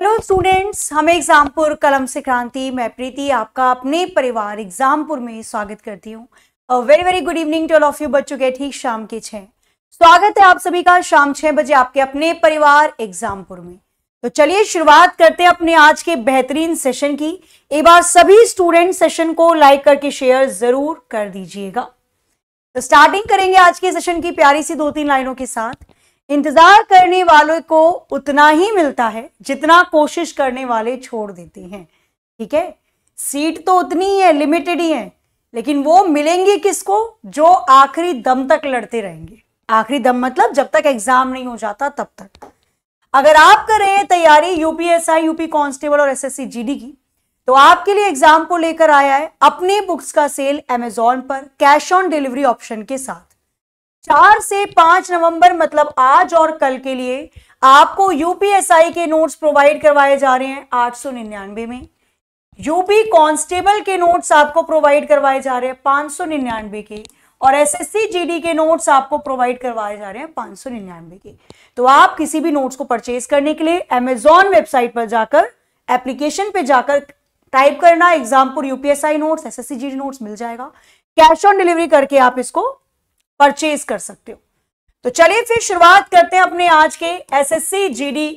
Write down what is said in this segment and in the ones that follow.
Hello students हमें एग्जामपुर कलम से क्रांति मैं प्रीति आपका अपने परिवार एग्जामपुर में स्वागत करती हूँ very very good evening to all of you बच्चों के ठीक शाम के छह स्वागत है आप सभी का शाम छह बजे आपके अपने परिवार एग्जामपुर में तो चलिए शुरुआत करते हैं अपने आज के बेहतरीन सेशन की एक बार सभी स्टूडेंट सेशन को लाइक करके शेयर जरूर कर दीजिएगा तो स्टार्टिंग करेंगे आज के सेशन की प्यारी सी दो तीन लाइनों के साथ इंतजार करने वालों को उतना ही मिलता है जितना कोशिश करने वाले छोड़ देते हैं ठीक है सीट तो उतनी ही है लिमिटेड ही है लेकिन वो मिलेंगे किसको जो आखिरी दम तक लड़ते रहेंगे आखिरी दम मतलब जब तक एग्जाम नहीं हो जाता तब तक अगर आप कर रहे हैं तैयारी यूपीएसआई यूपी कांस्टेबल और एसएससी जीडी की तो आपके लिए एग्जाम को लेकर आया है अपने बुक्स का सेल एमेजॉन पर कैश ऑन डिलीवरी ऑप्शन के साथ चार से पांच नवंबर मतलब आज और कल के लिए आपको यूपीएसआई के नोट्स प्रोवाइड करवाए जा रहे हैं आठ सौ निन्यानवे में यूपी कांस्टेबल के नोट्स आपको प्रोवाइड करवाए जा रहे हैं पांच सौ निन्यानवे के और एसएससी जीडी के नोट्स आपको प्रोवाइड करवाए जा रहे हैं पांच सौ निन्यानवे के तो आप किसी भी नोट्स को परचेज करने के लिए एमेजॉन वेबसाइट पर जाकर एप्लीकेशन पर जाकर टाइप करना Exampur UPSI notes SSC GD notes मिल जाएगा कैश ऑन डिलीवरी करके आप इसको परचेज कर सकते हो तो चलिए फिर शुरुआत करते हैं अपने आज के एसएससी जीडी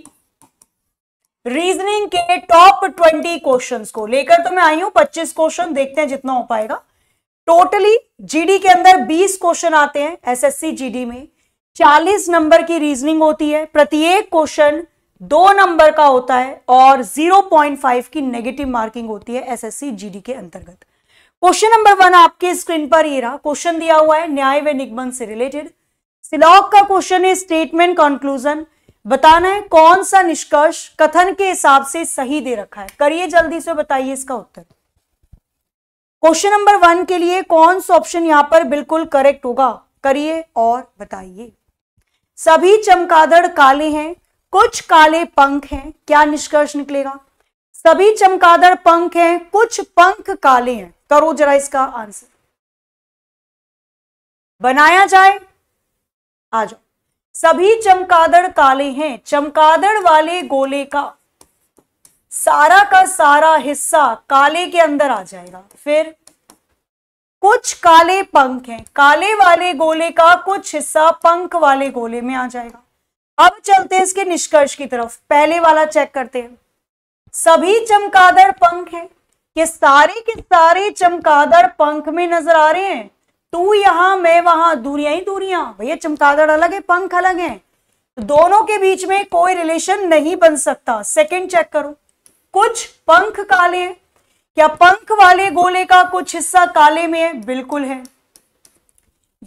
रीजनिंग के टॉप ट्वेंटी क्वेश्चन को लेकर तो मैं आई हूं पच्चीस क्वेश्चन देखते हैं जितना हो पाएगा टोटली जीडी के अंदर बीस क्वेश्चन आते हैं एसएससी जीडी में चालीस नंबर की रीजनिंग होती है प्रत्येक क्वेश्चन दो नंबर का होता है और 0.5 की नेगेटिव मार्किंग होती है एसएससी जीडी के अंतर्गत क्वेश्चन नंबर वन आपके स्क्रीन पर ये रहा क्वेश्चन दिया हुआ है न्याय व निगमन से रिलेटेड सिलॉक का क्वेश्चन है स्टेटमेंट कंक्लूजन बताना है कौन सा निष्कर्ष कथन के हिसाब से सही दे रखा है करिए जल्दी से बताइए इसका उत्तर क्वेश्चन नंबर वन के लिए कौन सा ऑप्शन यहां पर बिल्कुल करेक्ट होगा करिए और बताइए सभी चमकादड़ काले हैं कुछ काले पंख हैं क्या निष्कर्ष निकलेगा सभी चमकादड़ पंख हैं कुछ पंख काले हैं करो जरा इसका आंसर बनाया जाए आ जाओ सभी चमकादड़ काले हैं चमकादड़ वाले गोले का सारा का सारा हिस्सा काले के अंदर आ जाएगा फिर कुछ काले पंख हैं काले वाले गोले का कुछ हिस्सा पंख वाले गोले में आ जाएगा अब चलते हैं इसके निष्कर्ष की तरफ पहले वाला चेक करते हैं सभी चमकादड़ पंख हैं कि सारे के सारे चमकादड़ पंख में नजर आ रहे हैं तू यहां मैं वहां दूरियां ही दूरियां भैया चमकादड़ अलग है पंख अलग है तो दोनों के बीच में कोई रिलेशन नहीं बन सकता सेकंड चेक करो कुछ पंख काले हैं क्या पंख वाले गोले का कुछ हिस्सा काले में है बिल्कुल है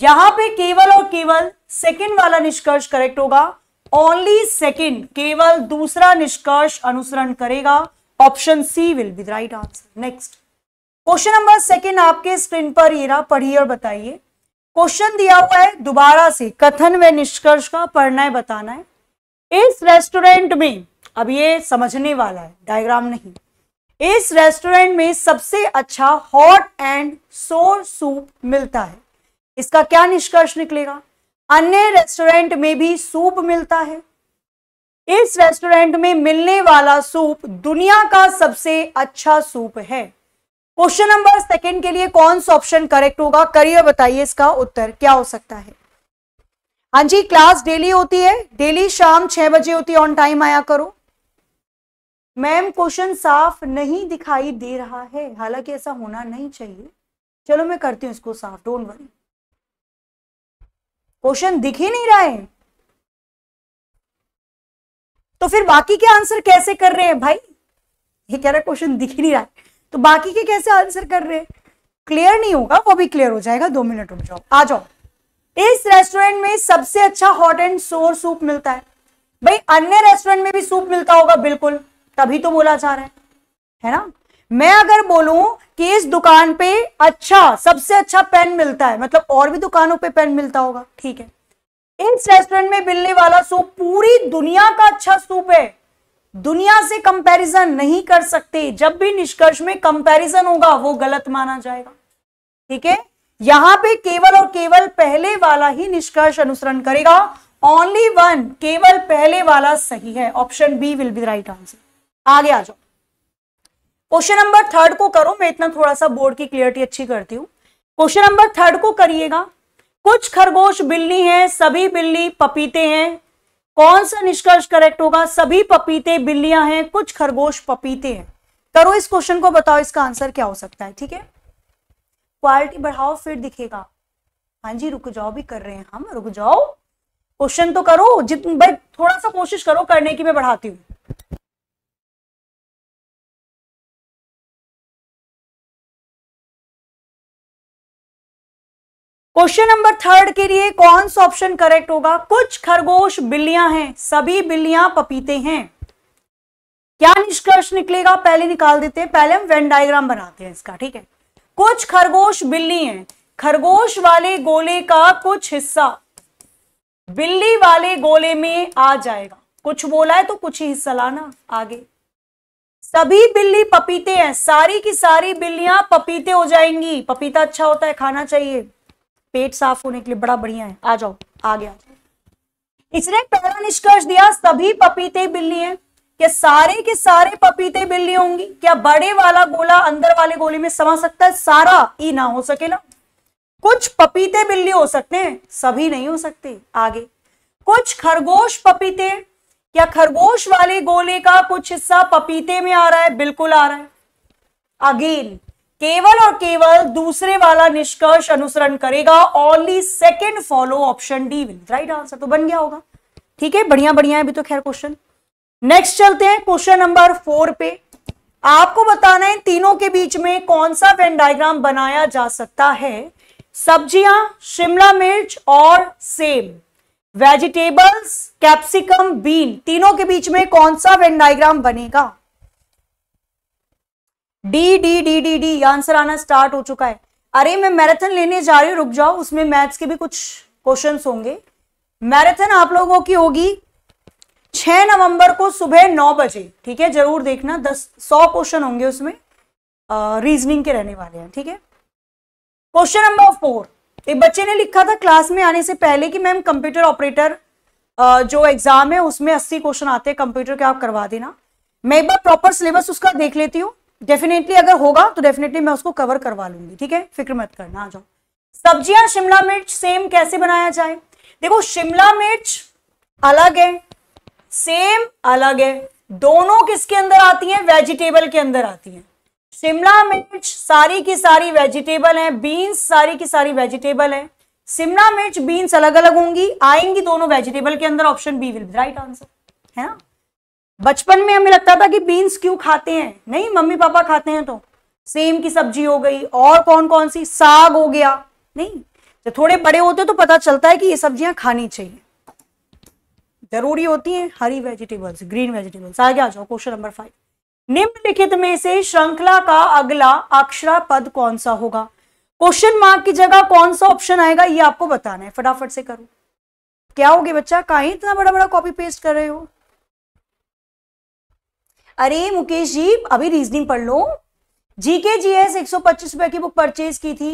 यहां पे केवल और केवल सेकंड वाला निष्कर्ष करेक्ट होगा ओनली सेकंड केवल दूसरा निष्कर्ष अनुसरण करेगा option C will be right answer next question number second आपके स्क्रीन पर ये रहा पढ़िए और बताइए क्वेश्चन दिया हुआ है दोबारा से कथन व निष्कर्ष का पढ़ना है बताना है इस रेस्टोरेंट में अब ये समझने वाला है डायग्राम नहीं इस रेस्टोरेंट में सबसे अच्छा हॉट एंड सोर सूप मिलता है इसका क्या निष्कर्ष निकलेगा अन्य रेस्टोरेंट में भी सूप मिलता है इस रेस्टोरेंट में मिलने वाला सूप दुनिया का सबसे अच्छा सूप है क्वेश्चन नंबर सेकंड के लिए कौन सा ऑप्शन करेक्ट होगा करिए बताइए इसका उत्तर क्या हो सकता है हाँ जी क्लास डेली होती है डेली शाम छह बजे होती है ऑन टाइम आया करो मैम क्वेश्चन साफ नहीं दिखाई दे रहा है हालांकि ऐसा होना नहीं चाहिए चलो मैं करती हूँ इसको साफ डोंट वरी क्वेश्चन दिख ही नहीं रहा है तो फिर बाकी के आंसर कैसे कर रहे हैं भाई ये कह रहा क्वेश्चन दिख ही नहीं रहा तो बाकी के कैसे आंसर कर रहे हैं क्लियर नहीं होगा वो भी क्लियर हो जाएगा दो मिनट रुक जाओ आ जाओ इस रेस्टोरेंट में सबसे अच्छा हॉट एंड सोर सूप मिलता है भाई अन्य रेस्टोरेंट में भी सूप मिलता होगा बिल्कुल तभी तो बोला जा रहा है है ना मैं अगर बोलूं कि इस दुकान पे अच्छा सबसे अच्छा पेन मिलता है मतलब और भी दुकानों पे पेन मिलता होगा ठीक है इस रेस्टोरेंट में मिलने वाला सूप पूरी दुनिया का अच्छा सूप है दुनिया से कंपैरिजन नहीं कर सकते जब भी निष्कर्ष में कंपैरिजन होगा वो गलत माना जाएगा ठीक है यहां पे केवल और केवल पहले वाला ही निष्कर्ष अनुसरण करेगा ओनली वन केवल पहले वाला सही है option B will be right answer आगे आ जाओ क्वेश्चन नंबर थर्ड को करो मैं इतना थोड़ा सा बोर्ड की क्लियरिटी अच्छी करती हूँ क्वेश्चन नंबर थर्ड को करिएगा कुछ खरगोश बिल्ली हैं सभी बिल्ली पपीते हैं कौन सा निष्कर्ष करेक्ट होगा सभी पपीते बिल्लियां हैं कुछ खरगोश पपीते हैं करो इस क्वेश्चन को बताओ इसका आंसर क्या हो सकता है ठीक है क्वालिटी बढ़ाओ फिर दिखेगा हाँ जी रुक जाओ भी कर रहे हैं हम रुक जाओ क्वेश्चन तो करो जितना भाई थोड़ा सा कोशिश करो करने की मैं बढ़ाती हूँ क्वेश्चन नंबर थर्ड के लिए कौन सा ऑप्शन करेक्ट होगा कुछ खरगोश बिल्लियां हैं सभी बिल्लियां पपीते हैं क्या निष्कर्ष निकलेगा पहले निकाल देते हैं पहले हम वेन डायग्राम बनाते हैं इसका ठीक है कुछ खरगोश बिल्ली हैं खरगोश वाले गोले का कुछ हिस्सा बिल्ली वाले गोले में आ जाएगा कुछ बोला है तो कुछ ही हिस्सा लाना आगे सभी बिल्ली पपीते हैं सारी की सारी बिल्लियां पपीते हो जाएंगी पपीता अच्छा होता है खाना चाहिए पेट साफ होने के लिए बड़ा बढ़िया है आ जाओ आ गया इसने पहला निष्कर्ष दिया सभी पपीते बिल्ली हैं क्या सारे के सारे पपीते बिल्ली होंगी क्या बड़े वाला गोला अंदर वाले गोले में समा सकता है सारा ई ना हो सके ना कुछ पपीते बिल्ली हो सकते हैं सभी नहीं हो सकते आगे कुछ खरगोश पपीते क्या खरगोश वाले गोले का कुछ हिस्सा पपीते में आ रहा है बिल्कुल आ रहा है अगेन केवल और केवल दूसरे वाला निष्कर्ष अनुसरण करेगा only second follow option D will right answer तो बन गया होगा ठीक है बढ़िया बढ़िया है अभी तो खैर क्वेश्चन नेक्स्ट चलते हैं क्वेश्चन नंबर फोर पे आपको बताना है तीनों के बीच में कौन सा वेन डायग्राम बनाया जा सकता है सब्जियां शिमला मिर्च और सेम वेजिटेबल्स कैप्सिकम बीन तीनों के बीच में कौन सा वेन डायग्राम बनेगा D D D D D answer आना स्टार्ट हो चुका है अरे मैं मैराथन लेने जा रही हूँ रुक जाओ उसमें मैथ्स के भी कुछ क्वेश्चन होंगे मैराथन आप लोगों की होगी छह नवंबर को सुबह नौ बजे ठीक है जरूर देखना दस सौ क्वेश्चन होंगे उसमें रीजनिंग के रहने वाले हैं ठीक है क्वेश्चन नंबर फोर एक बच्चे ने लिखा था क्लास में आने से पहले कि मैम कंप्यूटर ऑपरेटर जो एग्जाम है उसमें अस्सी क्वेश्चन आते हैं कंप्यूटर के आप करवा देना मैं एक बार प्रॉपर सिलेबस उसका देख लेती हूँ डेफिनेटली अगर होगा तो डेफिनेटली मैं उसको कवर करवा लूंगी ठीक है फिक्र मत करना आ जाओ सब्जियां शिमला मिर्च सेम कैसे बनाया जाए देखो शिमला मिर्च अलग है सेम अलग है दोनों किसके अंदर आती हैं वेजिटेबल के अंदर आती हैं शिमला मिर्च सारी की सारी वेजिटेबल है बीन्स सारी की सारी वेजिटेबल है शिमला मिर्च बीन्स अलग अलग होंगी आएंगी दोनों वेजिटेबल के अंदर option B will right answer है ना बचपन में हमें लगता था कि बीन्स क्यों खाते हैं नहीं मम्मी पापा खाते हैं तो सेम की सब्जी हो गई और कौन कौन सी साग हो गया नहीं जब थोड़े बड़े होते तो पता चलता है कि ये सब्जियां खानी चाहिए जरूरी होती हैं हरी वेजिटेबल्स ग्रीन वेजिटेबल्स आगे आ जाओ क्वेश्चन नंबर फाइव निम्नलिखित में से श्रृंखला का अगला अक्षरा पद कौन सा होगा क्वेश्चन मार्क की जगह कौन सा ऑप्शन आएगा ये आपको बताना है फटाफट से करो क्या हो बच्चा का इतना बड़ा बड़ा कॉपी पेस्ट कर रहे हो अरे मुकेश जी अभी रीजनिंग पढ़ लो जीके जीएस एक सौ पच्चीस रुपए की बुक परचेज की थी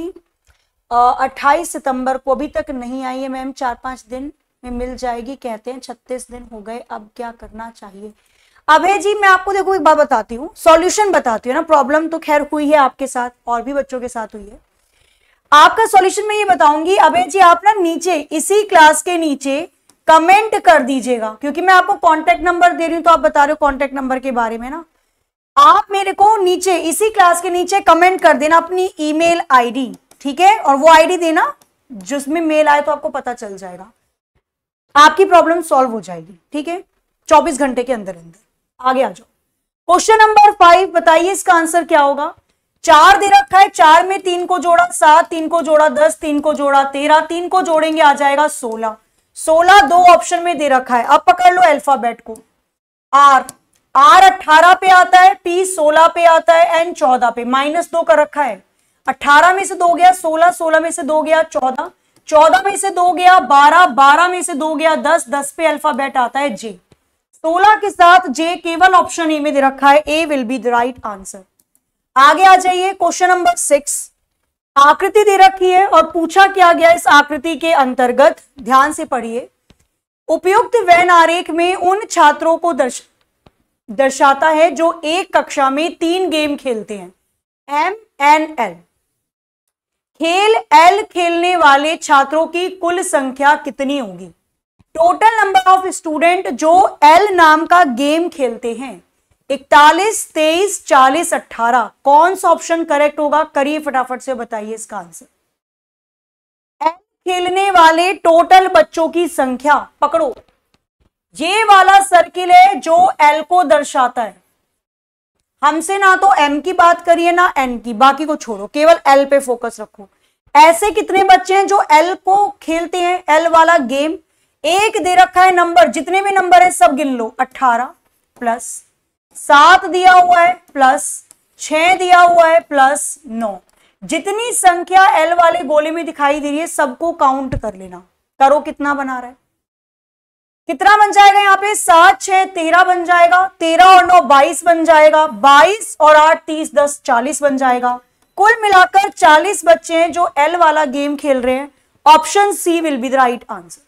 अट्ठाईस सितंबर को अभी तक नहीं आई है मैम चार पांच दिन में मिल जाएगी कहते हैं छत्तीस दिन हो गए अब क्या करना चाहिए अभय जी मैं आपको देखो एक बात बताती हूँ सॉल्यूशन बताती हूँ ना प्रॉब्लम तो खैर हुई है आपके साथ और भी बच्चों के साथ हुई है आपका सॉल्यूशन मैं ये बताऊंगी अभय जी आप ना नीचे इसी क्लास के नीचे कमेंट कर दीजिएगा क्योंकि मैं आपको कॉन्टेक्ट नंबर दे रही हूं तो आप बता रहे हो कॉन्टेक्ट नंबर के बारे में ना आप मेरे को नीचे इसी क्लास के नीचे कमेंट कर देना अपनी ईमेल आईडी ठीक है और वो आईडी देना जिसमें मेल आए तो आपको पता चल जाएगा आपकी प्रॉब्लम सॉल्व हो जाएगी ठीक है चौबीस घंटे के अंदर अंदर आगे आ जाओ क्वेश्चन नंबर फाइव बताइए इसका आंसर क्या होगा चार दे रखा है चार में तीन को जोड़ा सात तीन को जोड़ा दस तीन को जोड़ा तेरह तीन को जोड़ेंगे आ जाएगा सोलह सोलह दो ऑप्शन में दे रखा है अब पकड़ लो अल्फाबेट को आर आर अट्ठारह पे आता है टी सोलह पे आता है एन चौदह पे माइनस दो का रखा है अट्ठारह में से दो गया सोलह सोलह में से दो गया चौदह चौदह में से दो गया बारह बारह में से दो गया दस दस पे अल्फाबेट आता है जे सोलह के साथ जे केवल ऑप्शन ए में दे रखा है A will be the right answer आगे आ जाइए क्वेश्चन नंबर सिक्स आकृति दे रखी है और पूछा क्या गया इस आकृति के अंतर्गत ध्यान से पढ़िए उपयुक्त वैन आरेख में उन छात्रों को दर्श दर्शाता है जो एक कक्षा में तीन गेम खेलते हैं एम एन एल खेल एल खेलने वाले छात्रों की कुल संख्या कितनी होगी टोटल नंबर ऑफ स्टूडेंट जो एल नाम का गेम खेलते हैं इकतालीस तेईस चालीस अट्ठारह कौन सा ऑप्शन करेक्ट होगा करिए फटाफट से बताइए इसका आंसर एल खेलने वाले टोटल बच्चों की संख्या पकड़ो ये वाला सर्किल है जो एल को दर्शाता है हमसे ना तो एम की बात करिए ना एन की बाकी को छोड़ो केवल एल पे फोकस रखो ऐसे कितने बच्चे हैं जो एल को खेलते हैं एल वाला गेम एक दे रखा है नंबर जितने भी नंबर है सब गिन लो अट्ठारह प्लस सात दिया हुआ है प्लस छ दिया हुआ है प्लस नौ जितनी संख्या एल वाले गोले में दिखाई दे रही है सबको काउंट कर लेना करो कितना बना रहा है कितना बन जाएगा यहाँ पे सात छह तेरह बन जाएगा तेरह और नौ बाईस बन जाएगा बाईस और आठ तीस दस चालीस बन जाएगा कुल मिलाकर चालीस बच्चे हैं जो एल वाला गेम खेल रहे हैं option C will be the right answer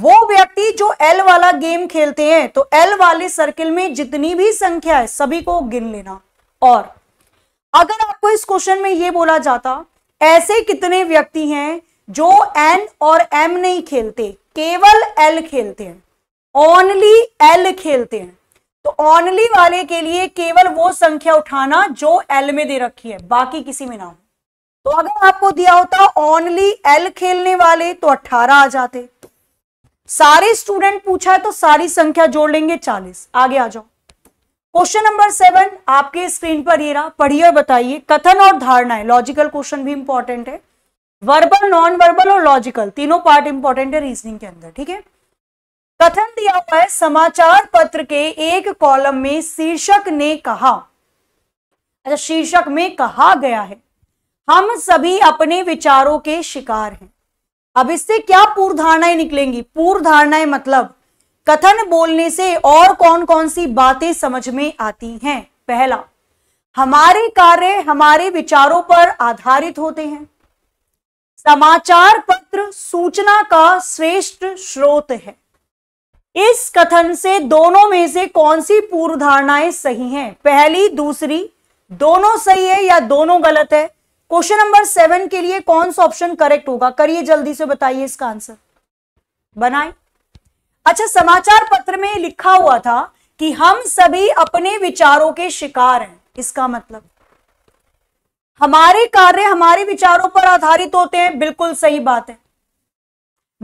वो व्यक्ति जो एल वाला गेम खेलते हैं तो एल वाले सर्किल में जितनी भी संख्या है सभी को गिन लेना और अगर आपको इस क्वेश्चन में ये बोला जाता ऐसे कितने व्यक्ति हैं जो एन और एम नहीं खेलते केवल एल खेलते हैं ओनली एल खेलते हैं तो ओनली वाले के लिए केवल वो संख्या उठाना जो एल में दे रखी है बाकी किसी में ना हो तो अगर आपको दिया होता ओनली एल खेलने वाले तो 18 आ जाते सारे स्टूडेंट पूछा है तो सारी संख्या जोड़ लेंगे चालीस आगे आ जाओ क्वेश्चन नंबर सेवन आपके स्क्रीन पर ये रहा पढ़िए और बताइए कथन और धारणाएं लॉजिकल क्वेश्चन भी इंपॉर्टेंट है वर्बल नॉन वर्बल और लॉजिकल तीनों पार्ट इंपॉर्टेंट है रीजनिंग के अंदर ठीक है कथन दिया हुआ है समाचार पत्र के एक कॉलम में शीर्षक ने कहा अच्छा शीर्षक में कहा गया है हम सभी अपने विचारों के शिकार हैं अब इससे क्या पूर्व धारणाएं निकलेंगी पूर्व धारणाएं मतलब कथन बोलने से और कौन कौन सी बातें समझ में आती हैं पहला हमारे कार्य हमारे विचारों पर आधारित होते हैं समाचार पत्र सूचना का श्रेष्ठ स्रोत है इस कथन से दोनों में से कौन सी पूर्व धारणाएं सही हैं पहली दूसरी दोनों सही है या दोनों गलत है क्वेश्चन नंबर सेवन के लिए कौन सा ऑप्शन करेक्ट होगा करिए जल्दी से बताइए इसका आंसर बनाए अच्छा समाचार पत्र में लिखा हुआ था कि हम सभी अपने विचारों के शिकार हैं इसका मतलब हमारे कार्य हमारे विचारों पर आधारित होते हैं बिल्कुल सही बात है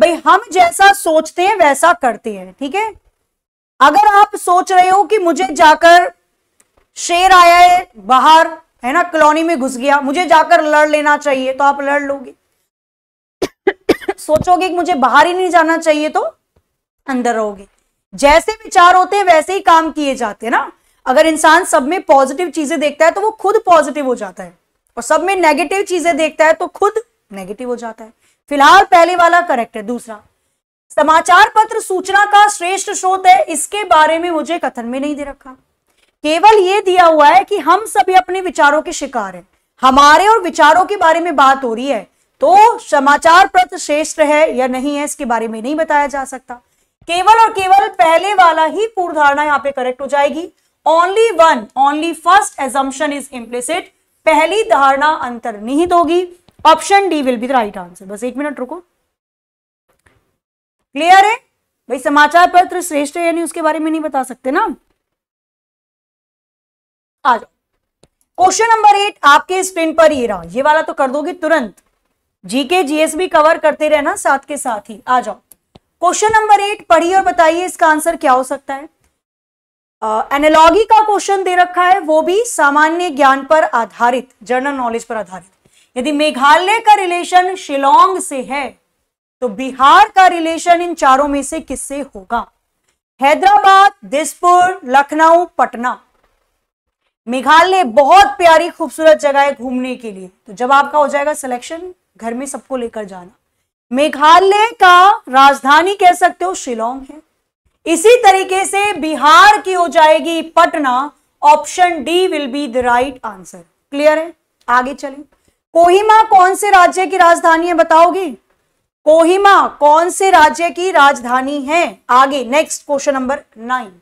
भाई हम जैसा सोचते हैं वैसा करते हैं ठीक है अगर आप सोच रहे हो कि मुझे जाकर शेर आया है बाहर है ना कॉलोनी में घुस गया मुझे जाकर लड़ लेना चाहिए तो आप लड़ लोगे सोचोगे कि मुझे बाहर ही नहीं जाना चाहिए तो अंदर रहोगे जैसे विचार होते हैं वैसे ही काम किए जाते हैं ना अगर इंसान सब में पॉजिटिव चीजें देखता है तो वो खुद पॉजिटिव हो जाता है और सब में नेगेटिव चीजें देखता है तो खुद नेगेटिव हो जाता है फिलहाल पहले वाला करेक्ट है दूसरा समाचार पत्र सूचना का श्रेष्ठ स्रोत है इसके बारे में मुझे कथन में नहीं दे रखा केवल ये दिया हुआ है कि हम सभी अपने विचारों के शिकार हैं हमारे और विचारों के बारे में बात हो रही है तो समाचार पत्र श्रेष्ठ है या नहीं है इसके बारे में नहीं बताया जा सकता केवल और केवल पहले वाला ही पूर्व धारणा यहाँ पे करेक्ट हो जाएगी only one only first assumption is implicit पहली धारणा अंतर्निहित होगी option D will be the right answer बस एक मिनट रुको क्लियर है भाई समाचार पत्र श्रेष्ठ है यानी उसके बारे में नहीं बता सकते ना आ जाओ क्वेश्चन नंबर एट आपके स्क्रीन पर ये रहा ये वाला तो कर दोगे तुरंत जीके जीएस भी कवर करते रहना साथ के साथ ही आ जाओ क्वेश्चन नंबर एट पढ़िए और बताइए इसका आंसर क्या हो सकता है एनालॉगी uh, का क्वेश्चन दे रखा है वो भी सामान्य ज्ञान पर आधारित जनरल नॉलेज पर आधारित यदि मेघालय का रिलेशन शिलोंग से है तो बिहार का रिलेशन इन चारों में से किससे होगा हैदराबाद दिसपुर लखनऊ पटना मेघालय बहुत प्यारी खूबसूरत जगह है घूमने के लिए तो जब आपका हो जाएगा सिलेक्शन घर में सबको लेकर जाना मेघालय का राजधानी कह सकते हो शिलोंग है इसी तरीके से बिहार की हो जाएगी Patna option D will be the right answer clear है आगे चलें कोहिमा कौन से राज्य की राजधानी है बताओगी कोहिमा कौन से राज्य की राजधानी है आगे next question number nine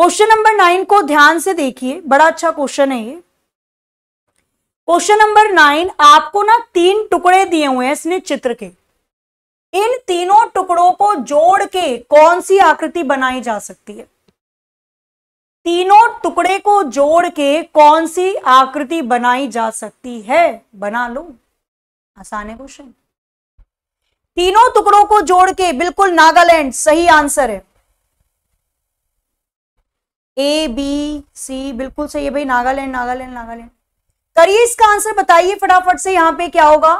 question number nine को ध्यान से देखिए बड़ा अच्छा क्वेश्चन है ये क्वेश्चन नंबर नाइन आपको ना तीन टुकड़े दिए हुए हैं इसने चित्र के इन तीनों टुकड़ों को जोड़ के कौन सी आकृति बनाई जा सकती है तीनों टुकड़े को जोड़ के कौन सी आकृति बनाई जा सकती है बना लो आसान है क्वेश्चन तीनों टुकड़ों को जोड़ के बिल्कुल नागालैंड सही आंसर है ए बी सी बिल्कुल सही है भाई नागालैंड नागालैंड नागालैंड करिए इसका आंसर बताइए फटाफट से यहाँ पे क्या होगा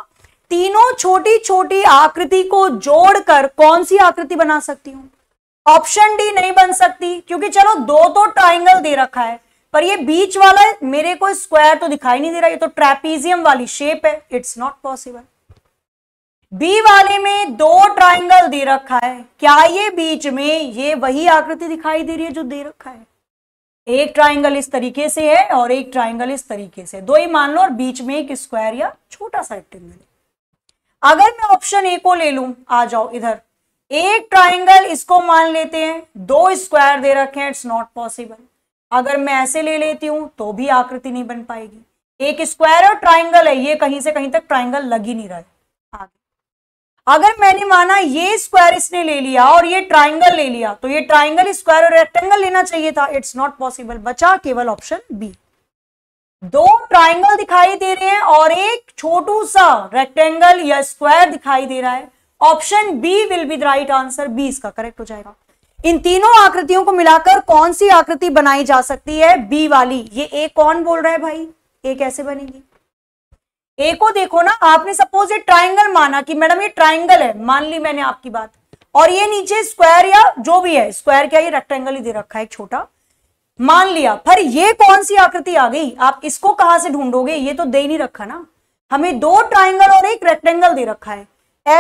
तीनों छोटी छोटी आकृति को जोड़कर कौन सी आकृति बना सकती हूँ ऑप्शन डी नहीं बन सकती क्योंकि चलो दो तो ट्राइंगल दे रखा है पर ये बीच वाला मेरे को स्क्वायर तो दिखाई नहीं दे रहा ये तो ट्रेपीजियम वाली शेप है इट्स नॉट पॉसिबल बी वाले में दो ट्राइंगल दे रखा है क्या ये बीच में ये वही आकृति दिखाई दे रही है जो दे रखा है एक ट्राइंगल इस तरीके से है और एक ट्राइंगल इस तरीके से दो ही मान लो और बीच में एक स्क्वायर या छोटा सा रेक्टेंगल अगर मैं ऑप्शन ए को ले लू आ जाओ इधर एक ट्राइंगल इसको मान लेते हैं दो स्क्वायर दे रखे हैं इट्स नॉट पॉसिबल अगर मैं ऐसे ले लेती हूं तो भी आकृति नहीं बन पाएगी एक स्क्वायर और ट्राइंगल है ये कहीं से कहीं तक ट्राइंगल लग ही नहीं रहा है अगर मैंने माना ये स्क्वायर इसने ले लिया और ये ट्राइंगल ले लिया तो ये ट्राइंगल स्क्वायर और रेक्टेंगल लेना चाहिए था इट्स नॉट पॉसिबल बचा केवल ऑप्शन बी दो ट्राइंगल दिखाई दे रहे हैं और एक छोटू सा रेक्टेंगल या स्क्वायर दिखाई दे रहा है option B will be the right answer B इसका करेक्ट हो जाएगा इन तीनों आकृतियों को मिलाकर कौन सी आकृति बनाई जा सकती है बी वाली ये ए कौन बोल रहा है भाई ए कैसे बनेगी ए को देखो ना आपने सपोज ये ट्राइंगल माना कि मैडम ये ट्राइंगल है मान ली मैंने आपकी बात और ये नीचे स्क्वायर या जो भी है स्क्वायर क्या ये रेक्टेंगल ही दे रखा है छोटा मान लिया पर ये कौन सी आकृति आ गई आप इसको कहां से ढूंढोगे ये तो दे नहीं रखा ना हमें दो ट्राइंगल और एक रेक्टेंगल दे रखा है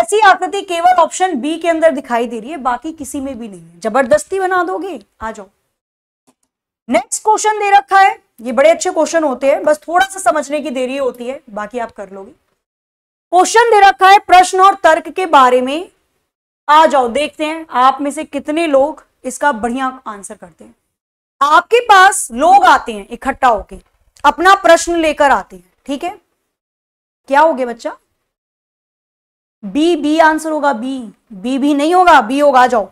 ऐसी आकृति केवल ऑप्शन बी के अंदर दिखाई दे रही है बाकी किसी में भी नहीं है जबरदस्ती बना दोगे आ जाओ नेक्स्ट क्वेश्चन दे रखा है ये बड़े अच्छे क्वेश्चन होते हैं बस थोड़ा सा समझने की देरी होती है बाकी आप कर लोगे क्वेश्चन दे रखा है प्रश्न और तर्क के बारे में आ जाओ देखते हैं आप में से कितने लोग इसका बढ़िया आंसर करते हैं आपके पास लोग आते हैं इकट्ठा होके अपना प्रश्न लेकर आते हैं ठीक है क्या हो गया बच्चा बी बी आंसर होगा बी बी भी नहीं होगा बी होगा आ जाओ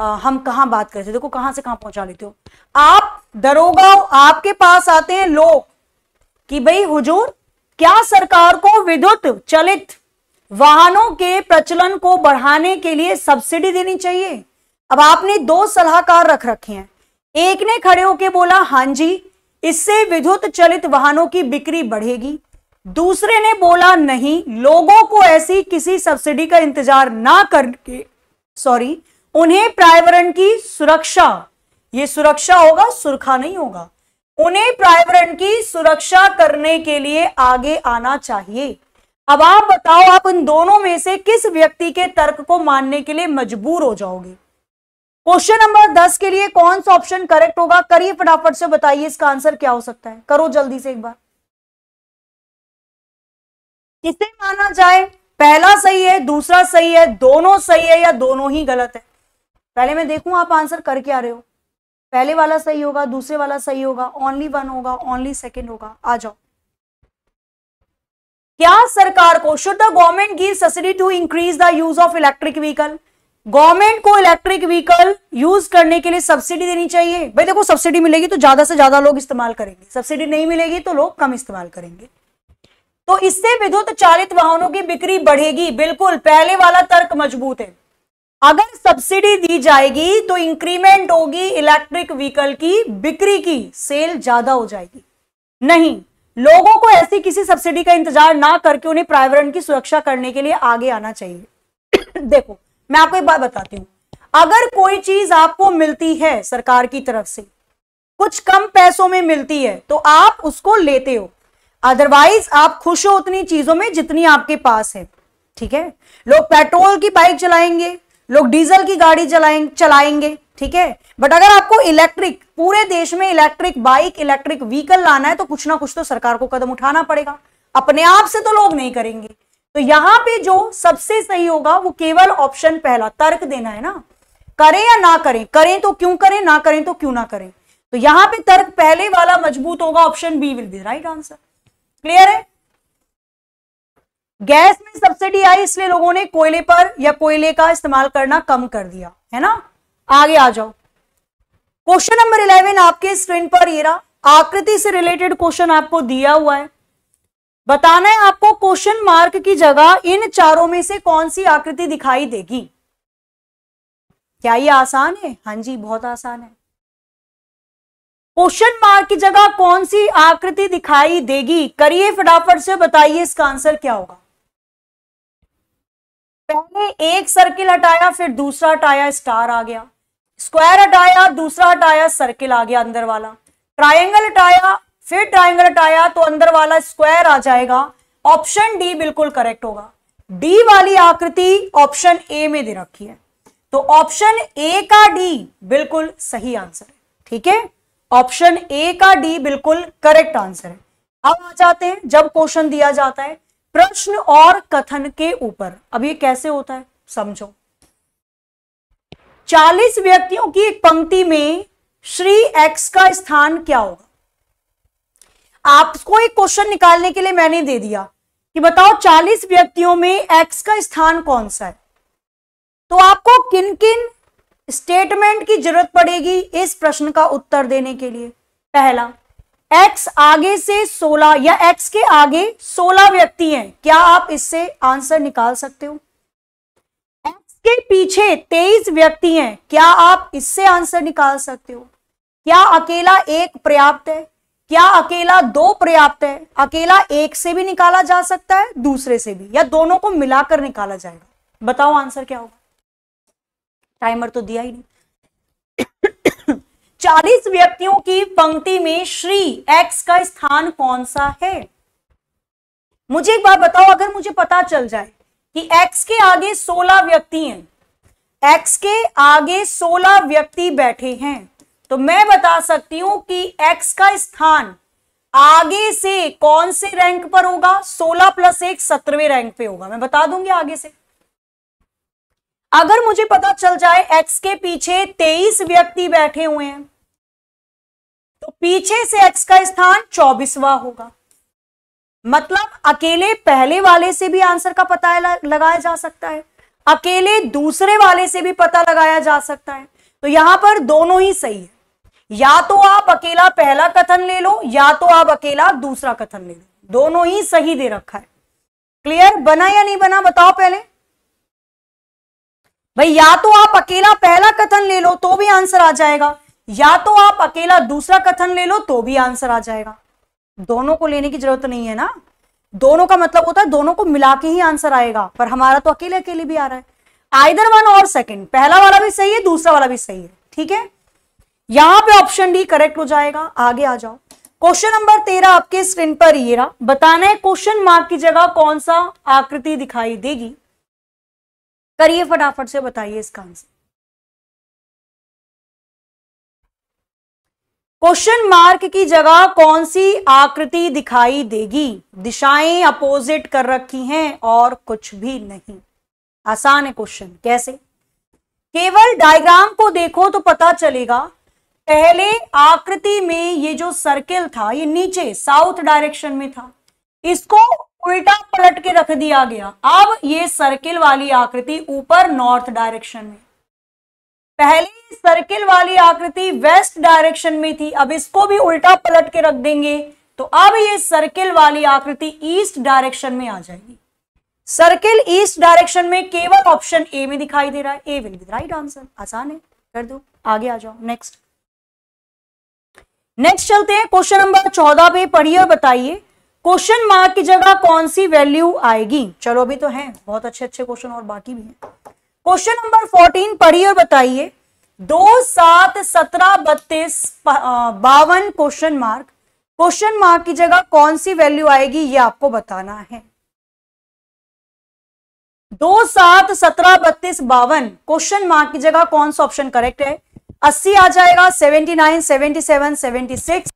आ, हम कहां बात करते देखो कहां से कहां पहुंचा लेते हो आप दरोगा आपके पास आते हैं लोग कि भाई हुजूर क्या सरकार को विद्युत चलित वाहनों के प्रचलन को बढ़ाने के लिए सब्सिडी देनी चाहिए अब आपने दो सलाहकार रख रखे हैं एक ने खड़े होके बोला हां जी इससे विद्युत चलित वाहनों की बिक्री बढ़ेगी दूसरे ने बोला नहीं लोगों को ऐसी किसी सब्सिडी का इंतजार ना करके सॉरी उन्हें पर्यावरण की सुरक्षा ये सुरक्षा होगा सुरखा नहीं होगा उन्हें पर्यावरण की सुरक्षा करने के लिए आगे आना चाहिए अब आप बताओ आप इन दोनों में से किस व्यक्ति के तर्क को मानने के लिए मजबूर हो जाओगे क्वेश्चन नंबर दस के लिए कौन सा ऑप्शन करेक्ट होगा करिए फटाफट से बताइए इसका आंसर क्या हो सकता है करो जल्दी से एक बार किसे माना जाए पहला सही है दूसरा सही है दोनों सही है या दोनों ही गलत है पहले मैं देखूं आप आंसर करके आ रहे हो पहले वाला सही होगा दूसरे वाला सही होगा ओनली वन होगा ओनली सेकेंड होगा आ जाओ क्या सरकार को should the government give subsidy to increase the use of electric vehicle government को इलेक्ट्रिक व्हीकल यूज करने के लिए सब्सिडी देनी चाहिए भाई देखो सब्सिडी मिलेगी तो ज्यादा से ज्यादा लोग इस्तेमाल करेंगे सब्सिडी नहीं मिलेगी तो लोग कम इस्तेमाल करेंगे तो इससे विद्युत चालित वाहनों की बिक्री बढ़ेगी बिल्कुल पहले वाला तर्क मजबूत है अगर सब्सिडी दी जाएगी तो इंक्रीमेंट होगी इलेक्ट्रिक व्हीकल की बिक्री की सेल ज्यादा हो जाएगी नहीं लोगों को ऐसी किसी सब्सिडी का इंतजार ना करके उन्हें पर्यावरण की सुरक्षा करने के लिए आगे आना चाहिए देखो मैं आपको एक बात बताती हूं अगर कोई चीज आपको मिलती है सरकार की तरफ से कुछ कम पैसों में मिलती है तो आप उसको लेते हो अदरवाइज आप खुश हो उतनी चीजों में जितनी आपके पास है ठीक है लोग पेट्रोल की बाइक चलाएंगे लोग डीजल की गाड़ी चलाएं, चलाएंगे ठीक है बट अगर आपको इलेक्ट्रिक पूरे देश में इलेक्ट्रिक बाइक इलेक्ट्रिक व्हीकल लाना है तो कुछ ना कुछ तो सरकार को कदम उठाना पड़ेगा अपने आप से तो लोग नहीं करेंगे तो यहां पे जो सबसे सही होगा वो केवल ऑप्शन पहला तर्क देना है ना करें या ना करें करें तो क्यों करें ना करें तो क्यों ना करें तो यहां पे तर्क पहले वाला मजबूत होगा option B will be right answer clear है गैस में सब्सिडी आई इसलिए लोगों ने कोयले पर या कोयले का इस्तेमाल करना कम कर दिया है ना आगे आ जाओ क्वेश्चन नंबर इलेवन आपके स्क्रीन पर ये रहा आकृति से रिलेटेड क्वेश्चन आपको दिया हुआ है बताना है आपको क्वेश्चन मार्क की जगह इन चारों में से कौन सी आकृति दिखाई देगी क्या ये आसान है हां जी बहुत आसान है क्वेश्चन मार्क की जगह कौन सी आकृति दिखाई देगी करिए फटाफट से बताइए इसका आंसर क्या होगा पहले एक सर्किल हटाया फिर दूसरा हटाया स्टार आ गया स्क्वायर हटाया दूसरा हटाया सर्किल आ गया अंदर वाला ट्रायंगल हटाया फिर ट्रायंगल हटाया तो अंदर वाला स्क्वायर आ जाएगा ऑप्शन डी बिल्कुल करेक्ट होगा डी वाली आकृति ऑप्शन ए में दे रखी है तो ऑप्शन ए का डी बिल्कुल सही आंसर है ठीक है ऑप्शन ए का डी बिल्कुल करेक्ट आंसर है अब आ जाते हैं जब क्वेश्चन दिया जाता है प्रश्न और कथन के ऊपर अब ये कैसे होता है समझो चालीस व्यक्तियों की एक पंक्ति में श्री एक्स का स्थान क्या होगा आपको एक क्वेश्चन निकालने के लिए मैंने दे दिया कि बताओ चालीस व्यक्तियों में एक्स का स्थान कौन सा है तो आपको किन किन स्टेटमेंट की जरूरत पड़ेगी इस प्रश्न का उत्तर देने के लिए पहला एक्स आगे से सोलह या एक्स के आगे सोलह व्यक्ति हैं क्या आप इससे आंसर निकाल सकते हो एक्स के पीछे तेईस व्यक्ति हैं क्या आप इससे आंसर निकाल सकते हो क्या अकेला एक पर्याप्त है क्या अकेला दो पर्याप्त है अकेला एक से भी निकाला जा सकता है दूसरे से भी या दोनों को मिलाकर निकाला जाएगा बताओ आंसर क्या होगा टाइमर तो दिया ही नहीं चालीस व्यक्तियों की पंक्ति में श्री एक्स का स्थान कौन सा है मुझे एक बात बताओ अगर मुझे पता चल जाए कि एक्स के आगे सोलह व्यक्ति हैं एक्स के आगे सोलह व्यक्ति बैठे हैं तो मैं बता सकती हूं कि एक्स का स्थान आगे से कौन से रैंक पर होगा सोलह प्लस एक सत्रहवें रैंक पे होगा मैं बता दूंगी आगे से अगर मुझे पता चल जाए एक्स के पीछे तेईस व्यक्ति बैठे हुए हैं तो पीछे से एक्स का स्थान चौबीसवा होगा मतलब अकेले पहले वाले से भी आंसर का पता लगाया जा सकता है अकेले दूसरे वाले से भी पता लगाया जा सकता है तो यहां पर दोनों ही सही है या तो आप अकेला पहला कथन ले लो या तो आप अकेला दूसरा कथन ले लो दोनों ही सही दे रखा है क्लियर बना या नहीं बना बताओ पहले भाई या तो आप अकेला पहला कथन ले लो तो भी आंसर आ जाएगा या तो आप अकेला दूसरा कथन ले लो तो भी आंसर आ जाएगा दोनों को लेने की जरूरत नहीं है ना दोनों का मतलब होता है दोनों को मिला के ही आंसर आएगा पर हमारा तो अकेले अकेले भी आ रहा है आइदर वन और सेकंड पहला वाला भी सही है दूसरा वाला भी सही है ठीक है यहां पे ऑप्शन डी करेक्ट हो जाएगा आगे आ जाओ क्वेश्चन नंबर तेरह आपके स्क्रीन पर ये रहा बताना है क्वेश्चन मार्क की जगह कौन सा आकृति दिखाई देगी करिए फटाफट से बताइए इसका आंसर क्वेश्चन मार्क की जगह कौन सी आकृति दिखाई देगी दिशाएं अपोजिट कर रखी हैं और कुछ भी नहीं आसान है क्वेश्चन कैसे केवल डायग्राम को देखो तो पता चलेगा पहले आकृति में ये जो सर्किल था ये नीचे साउथ डायरेक्शन में था इसको उल्टा पलट के रख दिया गया अब ये सर्किल वाली आकृति ऊपर नॉर्थ डायरेक्शन में पहली सर्किल वाली आकृति वेस्ट डायरेक्शन में थी अब इसको भी उल्टा पलट के रख देंगे तो अब ये सर्किल वाली आकृति ईस्ट डायरेक्शन में आ जाएगी सर्किल ईस्ट डायरेक्शन में केवल ऑप्शन ए में दिखाई दे रहा है A will be right answer आसान है कर दो आगे आ जाओ नेक्स्ट नेक्स्ट चलते हैं क्वेश्चन नंबर चौदह पे पढ़िए और बताइए क्वेश्चन मार्क की जगह कौन सी वैल्यू आएगी चलो अभी तो है बहुत अच्छे अच्छे क्वेश्चन और बाकी भी है क्वेश्चन नंबर फोर्टीन पढ़िए और बताइए दो सात सत्रह बत्तीस बावन क्वेश्चन मार्क क्वेश्चन मार्क की जगह कौन सी वैल्यू आएगी ये आपको बताना है दो सात सत्रह बत्तीस बावन क्वेश्चन मार्क की जगह कौन सा ऑप्शन करेक्ट है अस्सी आ जाएगा seventy nine seventy seven seventy six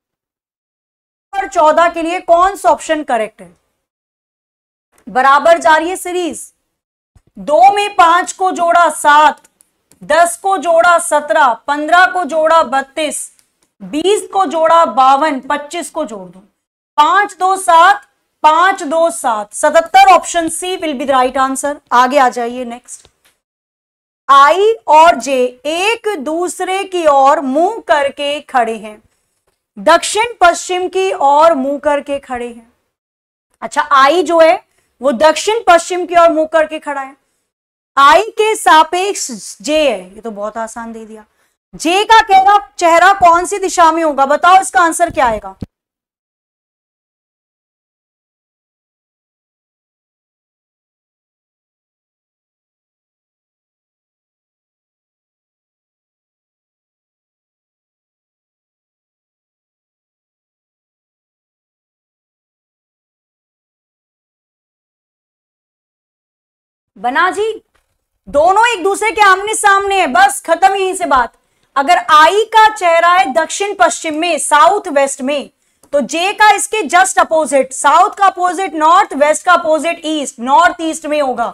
और चौदह के लिए कौन सा ऑप्शन करेक्ट है बराबर जा रही है सीरीज दो में पांच को जोड़ा सात दस को जोड़ा सत्रह पंद्रह को जोड़ा बत्तीस बीस को जोड़ा बावन पच्चीस को जोड़ दो पांच दो सात पांच दो सात सतहत्तर option C will be the right answer आगे आ जाइए नेक्स्ट आई और जे एक दूसरे की ओर मुंह करके खड़े हैं दक्षिण पश्चिम की ओर मुंह करके खड़े हैं अच्छा आई जो है वो दक्षिण पश्चिम की ओर मुंह करके खड़ा है आई के सापेक्ष जे है ये तो बहुत आसान दे दिया जे का कहना चेहरा कौन सी दिशा में होगा बताओ इसका आंसर क्या आएगा बना जी दोनों एक दूसरे के आमने सामने है बस खत्म यहीं से बात अगर आई का चेहरा है दक्षिण पश्चिम में साउथ वेस्ट में तो जे का इसके जस्ट अपोजिट साउथ का अपोजिट नॉर्थ वेस्ट का अपोजिट ईस्ट नॉर्थ ईस्ट में होगा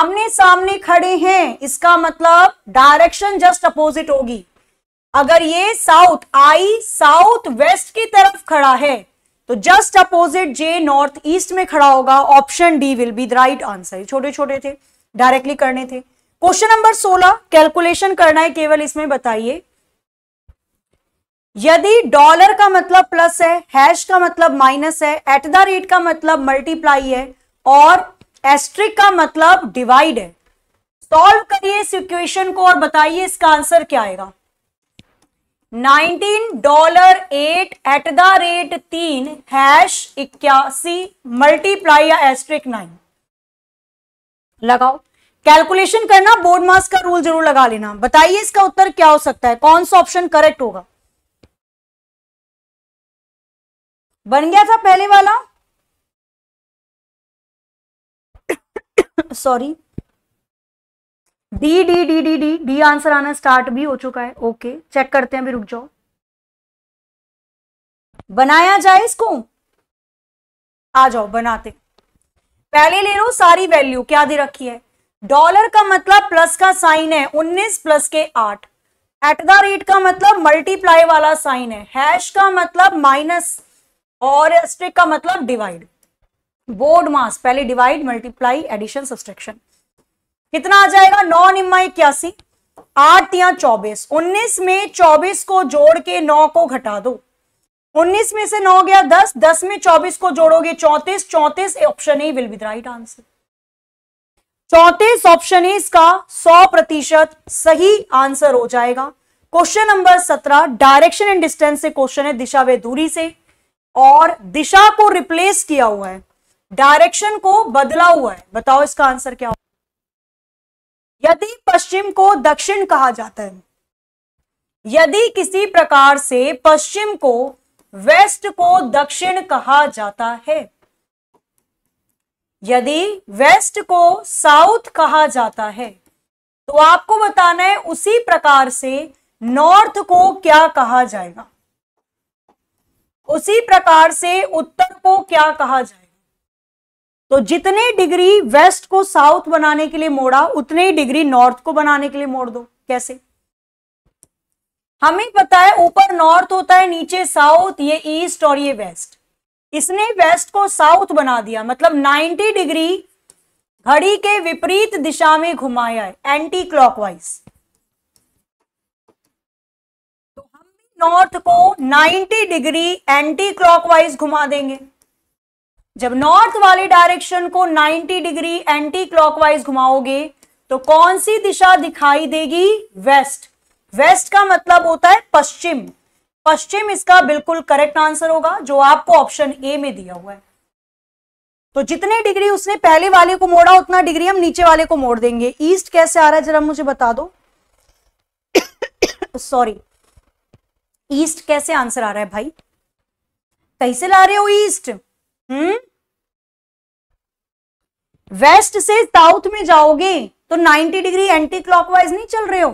आमने सामने खड़े हैं इसका मतलब डायरेक्शन जस्ट अपोजिट होगी अगर ये साउथ आई साउथ वेस्ट की तरफ खड़ा है तो just opposite J north east में खड़ा होगा option D will be the right answer छोटे छोटे थे डायरेक्टली करने थे क्वेश्चन नंबर सोलह कैलकुलेशन करना है केवल इसमें बताइए यदि डॉलर का मतलब प्लस है हैश का मतलब माइनस है एट द रेट का मतलब मल्टीप्लाई है और एस्ट्रिक का मतलब डिवाइड है सॉल्व करिए इस इक्वेशन को और बताइए इसका आंसर क्या आएगा nineteen dollar at at the rate तीन हैश इक्यासी मल्टीप्लाई या एस्ट्रिक नाइन लगाओ कैलकुलेशन करना बोर्ड मास का रूल जरूर लगा लेना बताइए इसका उत्तर क्या हो सकता है कौन सा ऑप्शन करेक्ट होगा बन गया था पहले वाला sorry D D D D D D answer आना स्टार्ट भी हो चुका है ओके चेक करते हैं अभी रुक जाओ बनाया जाए इसको आ जाओ बनाते पहले ले लो सारी वैल्यू क्या दे रखी है डॉलर का मतलब प्लस का साइन है 19 प्लस के 8 एट द रेट का मतलब मल्टीप्लाई वाला साइन है हैश का मतलब माइनस और स्ट्रिक का मतलब डिवाइड बोर्ड मास पहले डिवाइड मल्टीप्लाई एडिशन सब्सट्रैक्शन कितना आ जाएगा नौ निम्मा इक्यासी आठ या चौबीस उन्नीस में चौबीस को जोड़ के नौ को घटा दो उन्नीस में से नौ गया दस दस में चौबीस को जोड़ोगे चौतीस चौतीस option A will be the right answer चौतीस ऑप्शन ए इसका सौ प्रतिशत सही आंसर हो जाएगा क्वेश्चन नंबर सत्रह डायरेक्शन एंड डिस्टेंस से क्वेश्चन है दिशा वे दूरी से और दिशा को रिप्लेस किया हुआ है डायरेक्शन को बदला हुआ है बताओ इसका आंसर क्या यदि पश्चिम को दक्षिण कहा जाता है यदि किसी प्रकार से पश्चिम को वेस्ट को दक्षिण कहा जाता है यदि वेस्ट को साउथ कहा जाता है तो आपको बताना है उसी प्रकार से नॉर्थ को क्या कहा जाएगा उसी प्रकार से उत्तर को क्या कहा जाएगा तो जितने डिग्री वेस्ट को साउथ बनाने के लिए मोड़ा उतने ही डिग्री नॉर्थ को बनाने के लिए मोड़ दो कैसे हमें पता है ऊपर नॉर्थ होता है नीचे साउथ ये ईस्ट और ये वेस्ट इसने वेस्ट को साउथ बना दिया मतलब 90 डिग्री घड़ी के विपरीत दिशा में घुमाया है एंटी क्लॉकवाइज तो हम नॉर्थ को 90 डिग्री एंटी क्लॉकवाइज घुमा देंगे जब नॉर्थ वाले डायरेक्शन को 90 डिग्री एंटी क्लॉकवाइज घुमाओगे तो कौन सी दिशा दिखाई देगी वेस्ट वेस्ट का मतलब होता है पश्चिम पश्चिम इसका बिल्कुल करेक्ट आंसर होगा जो आपको ऑप्शन ए में दिया हुआ है तो जितने डिग्री उसने पहले वाले को मोड़ा उतना डिग्री हम नीचे वाले को मोड़ देंगे ईस्ट कैसे आ रहा है जरा मुझे बता दो सॉरी ईस्ट कैसे आंसर आ रहा है भाई कैसे ला रहे हो ईस्ट हम्म वेस्ट से साउथ में जाओगे तो 90 डिग्री एंटी क्लॉकवाइज नहीं चल रहे हो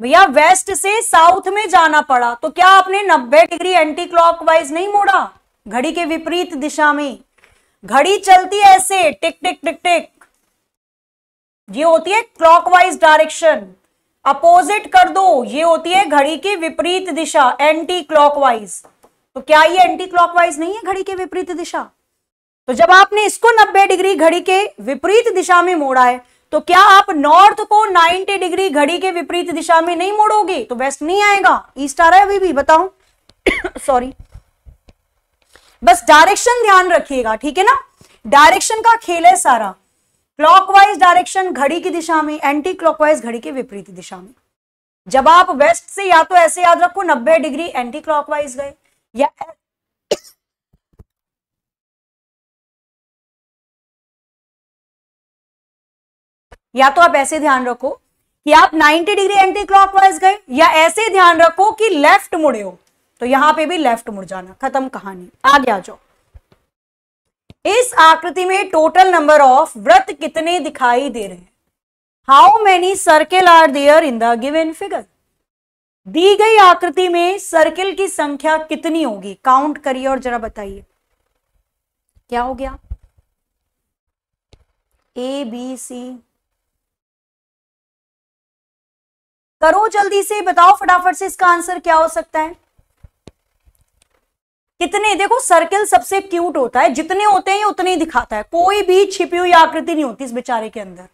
भैया वेस्ट से साउथ में जाना पड़ा तो क्या आपने 90 डिग्री एंटी क्लॉकवाइज नहीं मोड़ा घड़ी के विपरीत दिशा में घड़ी चलती है ऐसे टिक टिक टिक टिक ये होती है क्लॉकवाइज डायरेक्शन अपोजिट कर दो ये होती है घड़ी की विपरीत दिशा एंटी क्लॉकवाइज तो क्या ये एंटी क्लॉकवाइज नहीं है घड़ी के विपरीत दिशा तो जब आपने इसको 90 डिग्री घड़ी के विपरीत दिशा में मोड़ा है तो क्या आप नॉर्थ को 90 डिग्री घड़ी के विपरीत दिशा में नहीं मोड़ोगे तो वेस्ट नहीं आएगा ईस्ट आ रहा है अभी भी बताऊं सॉरी बस डायरेक्शन ध्यान रखिएगा ठीक है ना डायरेक्शन का खेल है सारा क्लॉकवाइज डायरेक्शन घड़ी की दिशा में एंटी क्लॉकवाइज घड़ी के विपरीत दिशा में जब आप वेस्ट से या तो ऐसे याद रखो 90 डिग्री एंटी क्लॉकवाइज गए या या तो आप ऐसे ध्यान रखो कि आप 90 डिग्री एंटी क्लॉकवाइज गए या ऐसे ध्यान रखो कि लेफ्ट मुड़े हो तो यहां पे भी लेफ्ट मुड़ जाना खत्म कहानी आगे आ जाओ इस आकृति में टोटल नंबर ऑफ व्रत कितने दिखाई दे रहे हैं how many circle are there in the given figure दी गई आकृति में सर्किल की संख्या कितनी होगी काउंट करिए और जरा बताइए क्या हो गया ए बी सी करो जल्दी से बताओ फटाफट से इसका आंसर क्या हो सकता है कितने देखो सर्किल सबसे क्यूट होता है जितने होते हैं उतने ही दिखाता है कोई भी छिपी हुई आकृति नहीं होती इस बेचारे के अंदर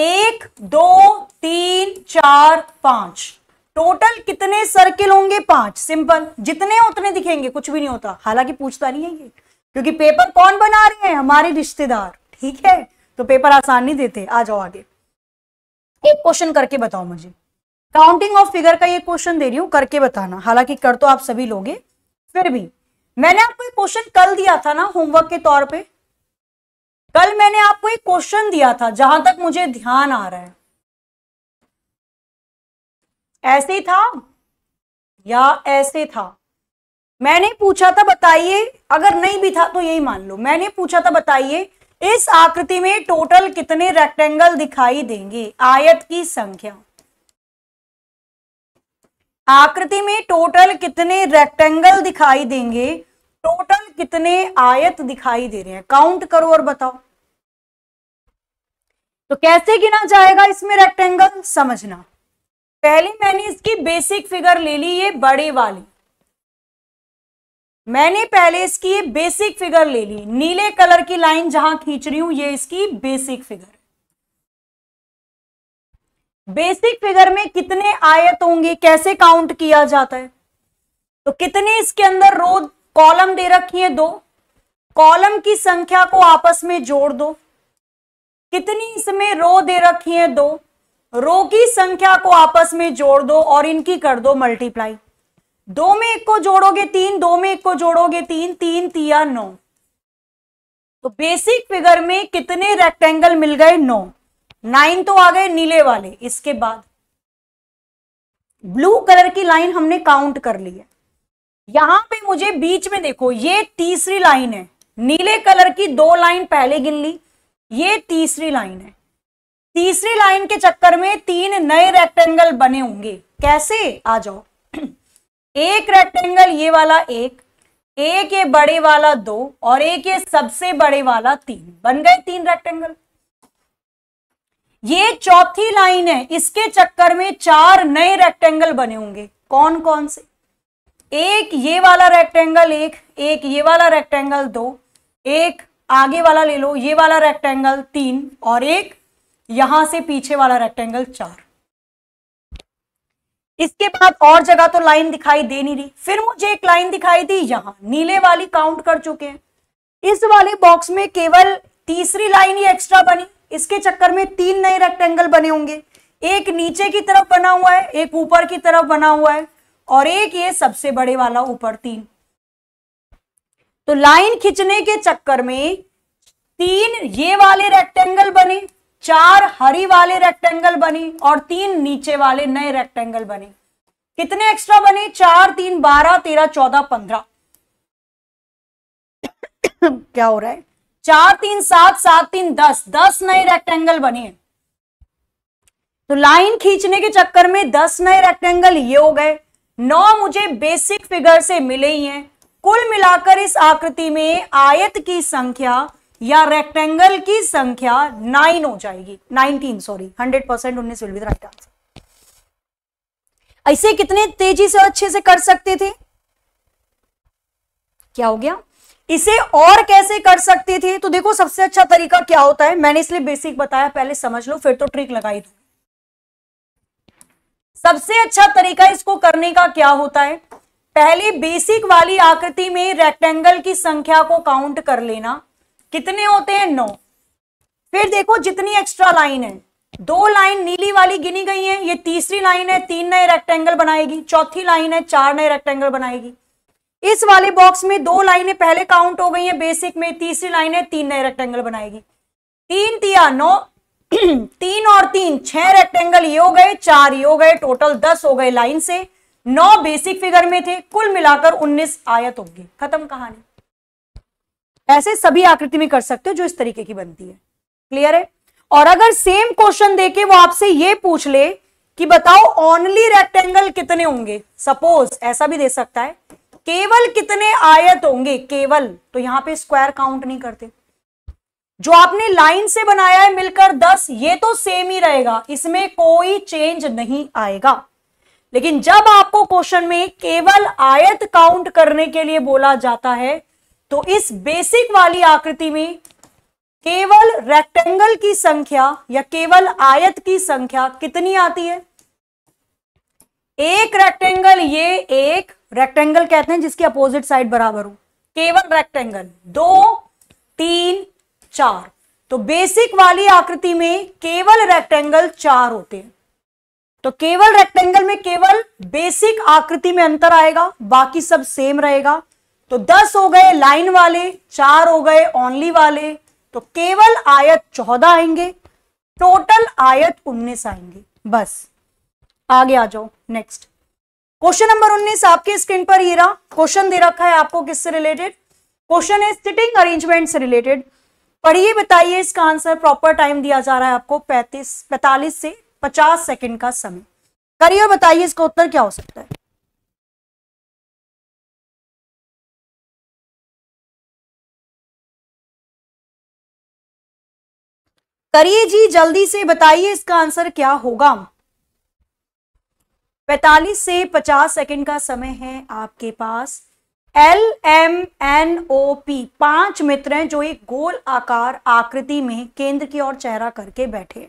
एक दो तीन चार पांच टोटल कितने सर्किल होंगे पांच सिंपल जितने उतने दिखेंगे कुछ भी नहीं होता हालांकि पूछता नहीं है ये क्योंकि पेपर कौन बना रहे हैं हमारे रिश्तेदार ठीक है तो पेपर आसान नहीं देते आ जाओ आगे एक क्वेश्चन करके बताओ मुझे काउंटिंग ऑफ फिगर का ये क्वेश्चन दे रही हूं करके बताना हालांकि कर तो आप सभी लोगे फिर भी मैंने आपको एक क्वेश्चन कल दिया था ना होमवर्क के तौर पे कल मैंने आपको एक क्वेश्चन दिया था जहां तक मुझे ध्यान आ रहा है ऐसे था या ऐसे था मैंने पूछा था बताइए अगर नहीं भी था तो यही मान लो मैंने पूछा था बताइए इस आकृति में टोटल कितने रेक्टेंगल दिखाई देंगे आयत की संख्या आकृति में टोटल कितने रेक्टेंगल दिखाई देंगे टोटल कितने आयत दिखाई दे रहे हैं काउंट करो और बताओ तो कैसे गिना जाएगा इसमें रेक्टेंगल समझना पहले मैंने इसकी बेसिक फिगर ले ली ये बड़े वाली मैंने पहले इसकी ये बेसिक फिगर ले ली नीले कलर की लाइन जहां खींच रही हूं ये इसकी बेसिक फिगर बेसिक फिगर में कितने आयत होंगे कैसे काउंट किया जाता है तो कितने इसके अंदर रो कॉलम दे रखी है दो कॉलम की संख्या को आपस में जोड़ दो कितनी इसमें रो दे रखी है दो रो की संख्या को आपस में जोड़ दो और इनकी कर दो मल्टीप्लाई दो में एक को जोड़ोगे तीन दो में एक को जोड़ोगे तीन तीन तिया नौ तो बेसिक फिगर में कितने रेक्टेंगल मिल गए नौ नाइन तो आ गए नीले वाले इसके बाद ब्लू कलर की लाइन हमने काउंट कर ली है यहां पे मुझे बीच में देखो ये तीसरी लाइन है नीले कलर की दो लाइन पहले गिन ली ये तीसरी लाइन है तीसरी लाइन के चक्कर में तीन नए रेक्टेंगल बने होंगे कैसे आ जाओ एक रेक्टेंगल ये वाला एक एक ये बड़े वाला दो और एक ये सबसे बड़े वाला तीन बन गए तीन रेक्टेंगल ये चौथी लाइन है इसके चक्कर में चार नए रेक्टेंगल बने होंगे कौन कौन से एक ये वाला रेक्टेंगल एक एक ये वाला रेक्टेंगल दो एक आगे वाला ले लो ये वाला रेक्टेंगल तीन और एक यहां से पीछे वाला रेक्टेंगल चार इसके बाद और जगह तो लाइन दिखाई दे नहीं रही फिर मुझे एक लाइन दिखाई दी यहां नीले वाली काउंट कर चुके हैं इस वाले बॉक्स में केवल तीसरी लाइन ही एक्स्ट्रा बनी इसके चक्कर में तीन नए रेक्टेंगल बने होंगे एक नीचे की तरफ बना हुआ है एक ऊपर की तरफ बना हुआ है और एक ये सबसे बड़े वाला ऊपर तीन तो लाइन खींचने के चक्कर में तीन ये वाले रेक्टेंगल बने चार हरी वाले रेक्टेंगल बनी और तीन नीचे वाले नए रेक्टेंगल बने कितने एक्स्ट्रा बने चार तीन बारह तेरह चौदह पंद्रह क्या हो रहा है चार तीन सात सात तीन दस दस नए रेक्टेंगल बने तो लाइन खींचने के चक्कर में दस नए रेक्टेंगल ये हो गए नौ मुझे बेसिक फिगर से मिले ही हैं कुल मिलाकर इस आकृति में आयत की संख्या या रेक्टेंगल की संख्या नाइन हो जाएगी नाइनटीन सॉरी हंड्रेड परसेंट उन्नीस विल बी राइट आंसर ऐसे कितने तेजी से अच्छे से कर सकते थे क्या हो गया इसे और कैसे कर सकते थे तो देखो सबसे अच्छा तरीका क्या होता है मैंने इसलिए बेसिक बताया पहले समझ लो फिर तो ट्रिक लगाई दू सबसे अच्छा तरीका इसको करने का क्या होता है पहले बेसिक वाली आकृति में रेक्टेंगल की संख्या को काउंट कर लेना कितने होते हैं नौ फिर देखो जितनी एक्स्ट्रा लाइन है दो लाइन नीली वाली गिनी गई है ये तीसरी लाइन है तीन नए रेक्टेंगल बनाएगी चौथी लाइन है चार नए रेक्टेंगल बनाएगी इस वाले बॉक्स में दो लाइनें पहले काउंट हो गई हैं बेसिक में तीसरी लाइन है तीन नए रेक्टेंगल बनाएगी तीन तिया नौ तीन और तीन छह रेक्टेंगल ये हो गए चार ये हो गए टोटल दस हो गए लाइन से नौ बेसिक फिगर में थे कुल मिलाकर उन्नीस आयत होगी खत्म कहानी ऐसे सभी आकृति में कर सकते हो जो इस तरीके की बनती है क्लियर है और अगर सेम क्वेश्चन देके वो आपसे ये पूछ ले कि बताओ ऑनली रेक्टेंगल कितने होंगे सपोज ऐसा भी दे सकता है केवल कितने आयत होंगे केवल तो यहां पे स्क्वायर काउंट नहीं करते जो आपने लाइन से बनाया है मिलकर दस ये तो सेम ही रहेगा इसमें कोई चेंज नहीं आएगा लेकिन जब आपको क्वेश्चन में केवल आयत काउंट करने के लिए बोला जाता है तो इस बेसिक वाली आकृति में केवल रेक्टेंगल की संख्या या केवल आयत की संख्या कितनी आती है एक रेक्टेंगल ये एक रेक्टेंगल कहते हैं जिसकी अपोजिट साइड बराबर हो केवल रेक्टेंगल दो तीन चार तो बेसिक वाली आकृति में केवल रेक्टेंगल चार होते हैं तो केवल रेक्टेंगल में केवल बेसिक आकृति में अंतर आएगा बाकी सब सेम रहेगा तो दस हो गए लाइन वाले चार हो गए ओनली वाले तो केवल आयत चौदह आएंगे टोटल आयत उन्नीस आएंगे बस आगे आ जाओ नेक्स्ट क्वेश्चन नंबर उन्नीस आपके स्क्रीन पर ये रहा क्वेश्चन दे रखा है आपको किससे रिलेटेड क्वेश्चन है सिटिंग अरेंजमेंट से रिलेटेड पढ़िए बताइए इसका आंसर प्रॉपर टाइम दिया जा रहा है आपको पैंतीस पैंतालीस से पचास सेकेंड का समय करिए और बताइए इसका उत्तर क्या हो सकता है करिए जी जल्दी से बताइए इसका आंसर क्या होगा 45 से 50 सेकंड का समय है आपके पास L M N O P पांच मित्र हैं जो एक गोल आकार आकृति में केंद्र की ओर चेहरा करके बैठे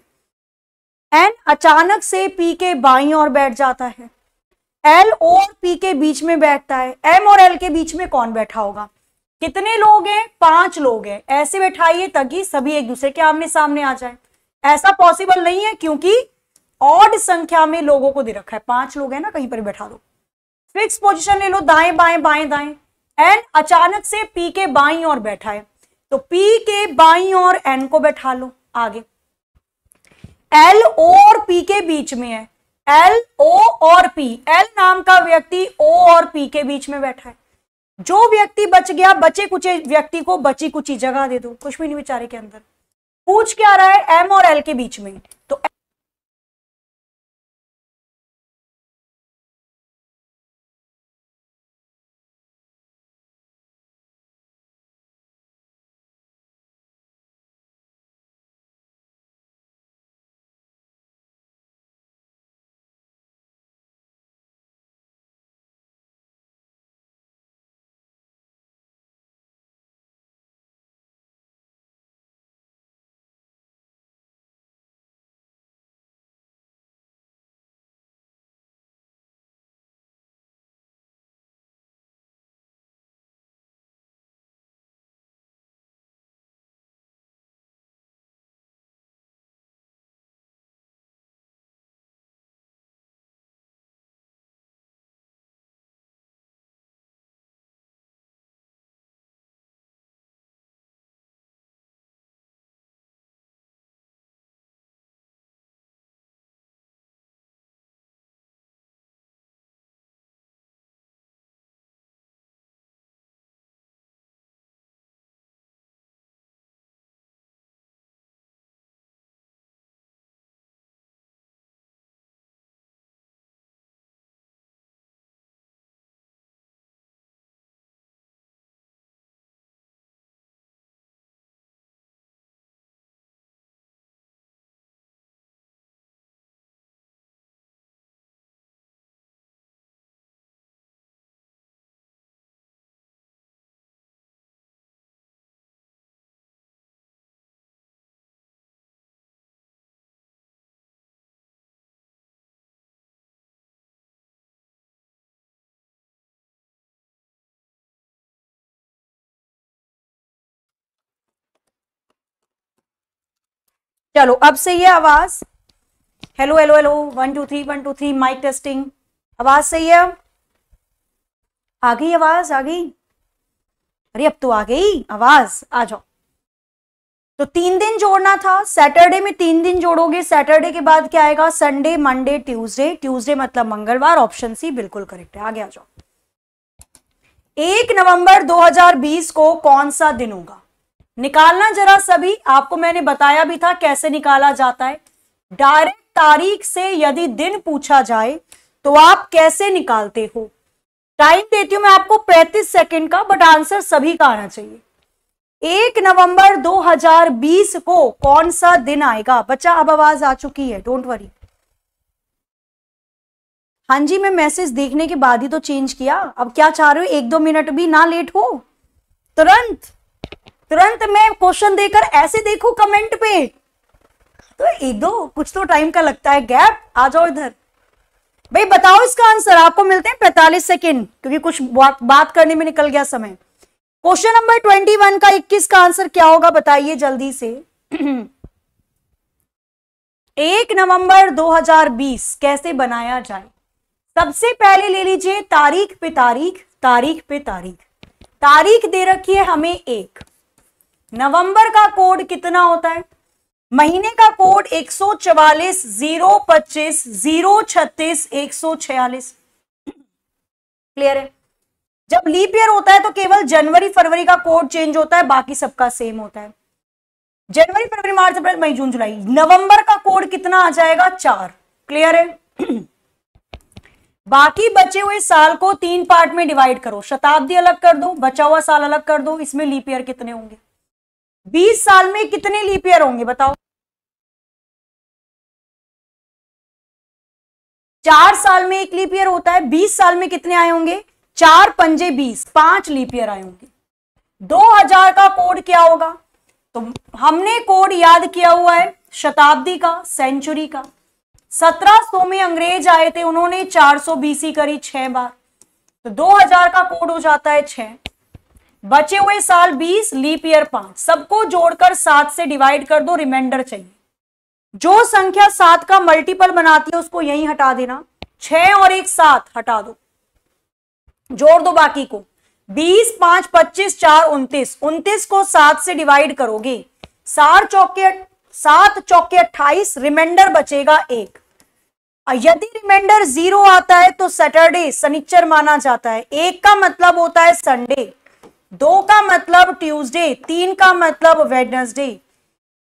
एन अचानक से पी के बाई और बैठ जाता है एल और पी के बीच में बैठता है एम और एल के बीच में कौन बैठा होगा कितने लोग हैं पांच लोग हैं ऐसे बैठाइए ताकि सभी एक दूसरे के आमने सामने आ जाए ऐसा पॉसिबल नहीं है क्योंकि ऑड संख्या में लोगों को दे रखा है पांच लोग हैं ना कहीं पर बैठा दो फिक्स पोजिशन ले लो दाएं बाएं बाएं दाएं एन अचानक से पी के बाई और बैठा है तो पी के बाई और एन को बैठा लो आगे एल ओ और पी के बीच में है एल ओ और पी एल नाम का व्यक्ति ओ और पी के बीच में बैठा है जो व्यक्ति बच गया बचे कुचे व्यक्ति को बची कुची जगह दे दो कुछ भी नहीं बेचारे के अंदर पूछ क्या रहा है एम और एल के बीच में चलो अब सही है आवाज hello hello hello one two three one two three mic testing आवाज सही है आ गई आवाज आ गई अरे अब तो आ गई आवाज आ जाओ तो तीन दिन जोड़ना था सैटरडे में तीन दिन जोड़ोगे सैटरडे के बाद क्या आएगा संडे मंडे ट्यूसडे ट्यूसडे मतलब मंगलवार ऑप्शन सी बिल्कुल करेक्ट है आगे आ जाओ एक नवंबर 2020 को कौन सा दिन होगा निकालना जरा सभी आपको मैंने बताया भी था कैसे निकाला जाता है डायरेक्ट तारीख से यदि दिन पूछा जाए तो आप कैसे निकालते हो टाइम देती हूं मैं आपको 35 सेकंड का बट आंसर सभी का आना चाहिए एक नवंबर 2020 को कौन सा दिन आएगा बच्चा अब आवाज आ चुकी है डोंट वरी हां जी मैं मैसेज देखने के बाद ही तो चेंज किया अब क्या चाह रहे हो एक दो मिनट भी ना लेट हो तुरंत तुरंत में क्वेश्चन देकर ऐसे देखू कमेंट पे तो एक दो कुछ तो टाइम का लगता है गैप आ जाओ इधर भाई बताओ इसका आंसर आपको मिलते हैं पैतालीस सेकेंड क्योंकि कुछ बात, बात करने में निकल गया समय क्वेश्चन नंबर ट्वेंटी वन का इक्कीस का आंसर क्या होगा बताइए जल्दी से एक नवंबर 2020 कैसे बनाया जाए सबसे पहले ले लीजिए तारीख पे तारीख तारीख पे तारीख तारीख दे रखी है हमें एक नवंबर का कोड कितना होता है महीने का कोड 144 025 036 146 क्लियर है जब लीप ईयर होता है तो केवल जनवरी फरवरी का कोड चेंज होता है बाकी सबका सेम होता है जनवरी फरवरी मार्च अप्रैल मई जून जुलाई नवंबर का कोड कितना आ जाएगा चार क्लियर है बाकी बचे हुए साल को तीन पार्ट में डिवाइड करो शताब्दी अलग कर दो बचा हुआ साल अलग कर दो इसमें लीप ईयर कितने होंगे बीस साल में कितने लीप ईयर होंगे बताओ चार साल में एक लीप ईयर होता है बीस साल में कितने आए होंगे चार पंजे बीस पांच लीप ईयर आए होंगे दो हजार का कोड क्या होगा तो हमने कोड याद किया हुआ है शताब्दी का सेंचुरी का 1700 में अंग्रेज आए थे उन्होंने 400 बीसी करी छह बार तो 2000 का कोड हो जाता है छह बचे हुए साल बीस लीप ईयर पांच सबको जोड़कर सात से डिवाइड कर दो रिमाइंडर चाहिए जो संख्या सात का मल्टीपल बनाती है उसको यही हटा देना छह और एक सात हटा दो जोड़ दो बाकी को बीस पांच पच्चीस चार उन्तीस उन्तीस को सात से डिवाइड करोगे सात चौके सात चौके अट्ठाईस रिमाइंडर बचेगा एक यदि रिमाइंडर जीरो आता है तो सैटरडे शनिचर माना जाता है एक का मतलब होता है संडे दो का मतलब ट्यूसडे तीन का मतलब वेडनेसडे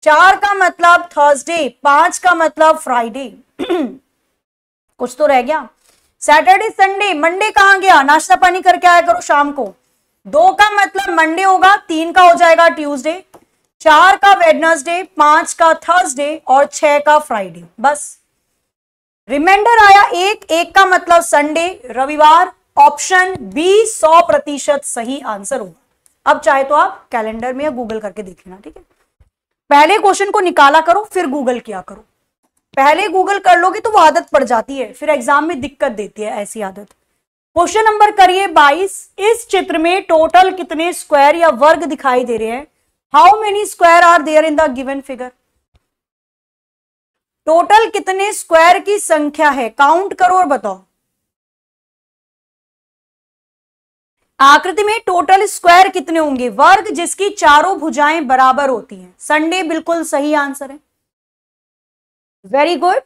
चार का मतलब थर्सडे पांच का मतलब फ्राइडे कुछ तो रह गया सैटरडे संडे मंडे कहाँ गया नाश्ता पानी करके आया करो शाम को दो का मतलब मंडे होगा तीन का हो जाएगा ट्यूसडे चार का वेडनेसडे पांच का थर्सडे और छह का फ्राइडे बस रिमाइंडर आया एक एक का मतलब संडे रविवार ऑप्शन बी सौ प्रतिशत सही आंसर होगा अब चाहे तो आप कैलेंडर में या गूगल करके देख लेना ठीक है पहले क्वेश्चन को निकाला करो फिर गूगल किया करो पहले गूगल कर लोगे तो वो आदत पड़ जाती है फिर एग्जाम में दिक्कत देती है ऐसी आदत क्वेश्चन नंबर करिए 22 इस चित्र में टोटल कितने स्क्वायर या वर्ग दिखाई दे रहे हैं how many square are there in the given figure total कितने स्क्वायर की संख्या है काउंट करो और बताओ आकृति में टोटल स्क्वायर कितने होंगे वर्ग जिसकी चारों भुजाएं बराबर होती हैं संडे बिल्कुल सही आंसर है वेरी गुड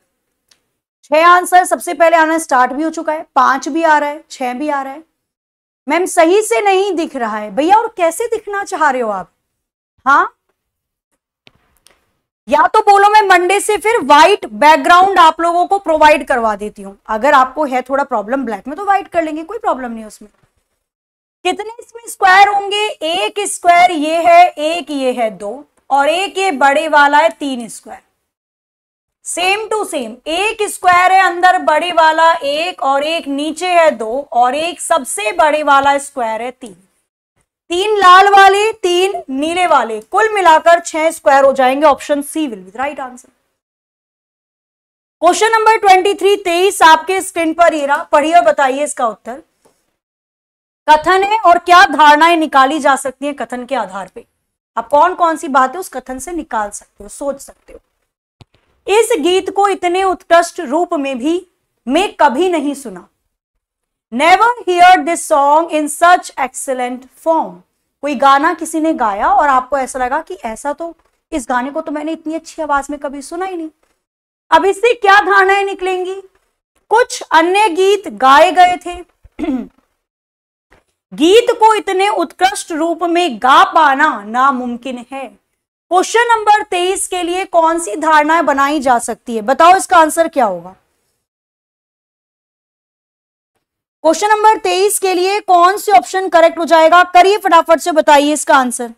छह आंसर सबसे पहले आना स्टार्ट भी हो चुका है पांच भी आ रहा है छह भी आ रहा है मैम सही से नहीं दिख रहा है भैया और कैसे दिखना चाह रहे हो आप हाँ या तो बोलो मैं मंडे से फिर व्हाइट बैकग्राउंड आप लोगों को प्रोवाइड करवा देती हूँ अगर आपको है थोड़ा प्रॉब्लम ब्लैक में तो व्हाइट कर लेंगे कोई प्रॉब्लम नहीं उसमें कितने इसमें स्क्वायर होंगे एक स्क्वायर ये है एक ये है दो और एक ये बड़े वाला है तीन स्क्वायर सेम टू सेम एक स्क्वायर है अंदर बड़े वाला एक और एक नीचे है दो और एक सबसे बड़े वाला स्क्वायर है तीन तीन लाल वाले तीन नीले वाले कुल मिलाकर छह स्क्वायर हो जाएंगे option C will be right answer question number twenty three तेईस आपके स्क्रीन पर ये रहा पढ़िए और बताइए इसका उत्तर कथन है और क्या धारणाएं निकाली जा सकती है कथन के आधार पे आप कौन कौन सी बातें उस कथन से निकाल सकते हो सोच सकते हो इस गीत को इतने उत्कृष्ट रूप में भी मैं कभी नहीं सुना never hear this song in such excellent form कोई गाना किसी ने गाया और आपको ऐसा लगा कि ऐसा तो इस गाने को तो मैंने इतनी अच्छी आवाज में कभी सुना ही नहीं अब इससे क्या धारणाएं निकलेंगी कुछ अन्य गीत गाए गए थे गीत को इतने उत्कृष्ट रूप में गा पाना नामुमकिन है क्वेश्चन नंबर तेईस के लिए कौन सी धारणाएं बनाई जा सकती है बताओ इसका आंसर क्या होगा क्वेश्चन नंबर तेईस के लिए कौन से ऑप्शन करेक्ट हो जाएगा करिए फटाफट से बताइए इसका आंसर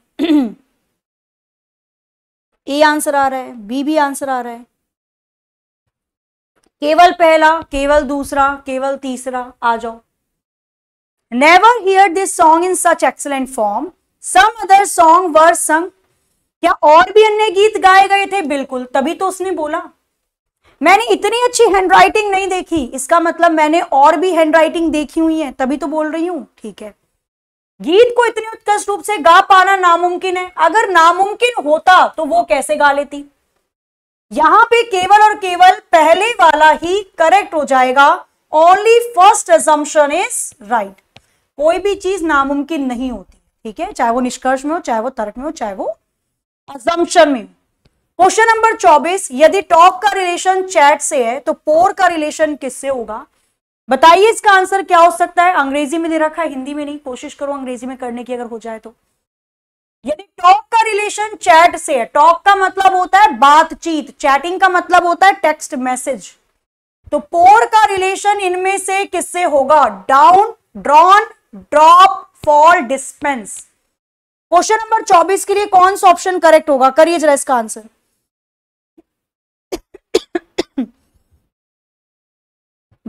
ए आंसर आ रहा है बी भी आंसर आ रहा है केवल पहला केवल दूसरा केवल तीसरा आ जाओ never hear this song in such excellent form. Some other song were sung. क्या और भी अन्य गीत गाए गए थे बिल्कुल तभी तो उसने बोला मैंने इतनी अच्छी हैंडराइटिंग नहीं देखी इसका मतलब मैंने और भी हैंडराइटिंग देखी हुई है तभी तो बोल रही हूं ठीक है गीत को इतने उत्कृष्ट रूप से गा पाना नामुमकिन है अगर नामुमकिन होता तो वो कैसे गा लेती यहां पे केवल और केवल पहले वाला ही करेक्ट हो जाएगा only first assumption is right कोई भी चीज नामुमकिन नहीं होती ठीक है चाहे वो निष्कर्ष में हो चाहे वो तर्क में हो चाहे वो अजम्पन में क्वेश्चन नंबर चौबीस यदि टॉप का रिलेशन चैट से है तो पोर का रिलेशन किससे होगा बताइए इसका आंसर क्या हो सकता है अंग्रेजी में दे रखा है हिंदी में नहीं कोशिश करो अंग्रेजी में करने की अगर हो जाए तो यदि टॉक का रिलेशन चैट से है टॉक का मतलब होता है बातचीत चैटिंग का मतलब होता है टेक्स्ट मैसेज तो पोर का रिलेशन इनमें से किससे होगा down drawn drop for dispense question number 24 के लिए कौन सा ऑप्शन करेक्ट होगा करिए जरा इसका आंसर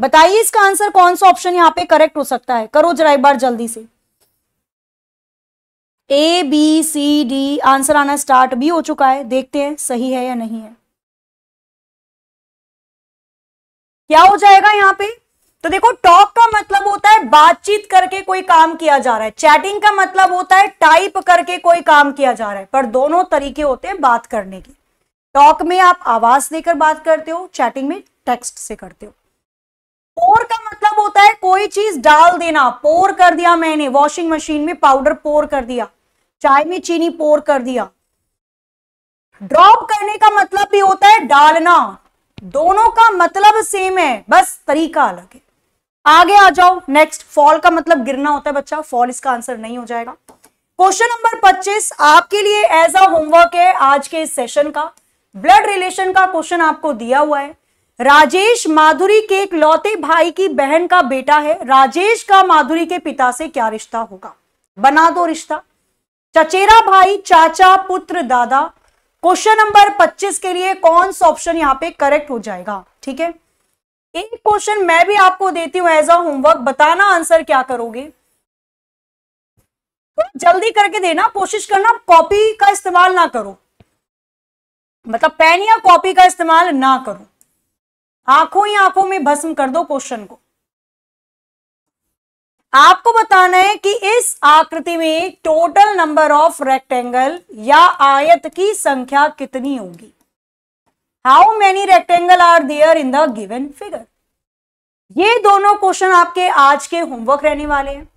बताइए इसका आंसर कौन सा ऑप्शन यहां पे करेक्ट हो सकता है करो जरा एक बार जल्दी से A B C D answer आना स्टार्ट भी हो चुका है देखते हैं सही है या नहीं है क्या हो जाएगा यहां पे तो देखो टॉक का मतलब होता है बातचीत करके कोई काम किया जा रहा है चैटिंग का मतलब होता है टाइप करके कोई काम किया जा रहा है पर दोनों तरीके होते हैं बात करने के टॉक में आप आवाज देकर बात करते हो चैटिंग में टेक्स्ट से करते हो पोर का मतलब होता है कोई चीज डाल देना पोर कर दिया मैंने वॉशिंग मशीन में पाउडर पोर कर दिया चाय में चीनी पोर कर दिया ड्रॉप करने का मतलब भी होता है डालना दोनों का मतलब सेम है बस तरीका अलग है आगे आ जाओ नेक्स्ट फॉल का मतलब गिरना होता है बच्चा फॉल इसका आंसर नहीं हो जाएगा क्वेश्चन नंबर 25 आपके लिए एज अ होमवर्क है आज के इस सेशन का ब्लड रिलेशन का क्वेश्चन आपको दिया हुआ है राजेश माधुरी के एक लौते भाई की बहन का बेटा है राजेश का माधुरी के पिता से क्या रिश्ता होगा बना दो रिश्ता चचेरा भाई चाचा पुत्र दादा क्वेश्चन नंबर 25 के लिए कौन सा ऑप्शन यहाँ पे करेक्ट हो जाएगा ठीक है एक क्वेश्चन मैं भी आपको देती हूं एज अ होमवर्क बताना आंसर क्या करोगे तो जल्दी करके देना कोशिश करना कॉपी का इस्तेमाल ना करो मतलब पेन या कॉपी का इस्तेमाल ना करो आंखों ही आंखों में भस्म कर दो क्वेश्चन को आपको बताना है कि इस आकृति में टोटल नंबर ऑफ रेक्टेंगल या आयत की संख्या कितनी होगी how many rectangle are there in the given figure ये दोनों क्वेश्चन आपके आज के होमवर्क रहने वाले हैं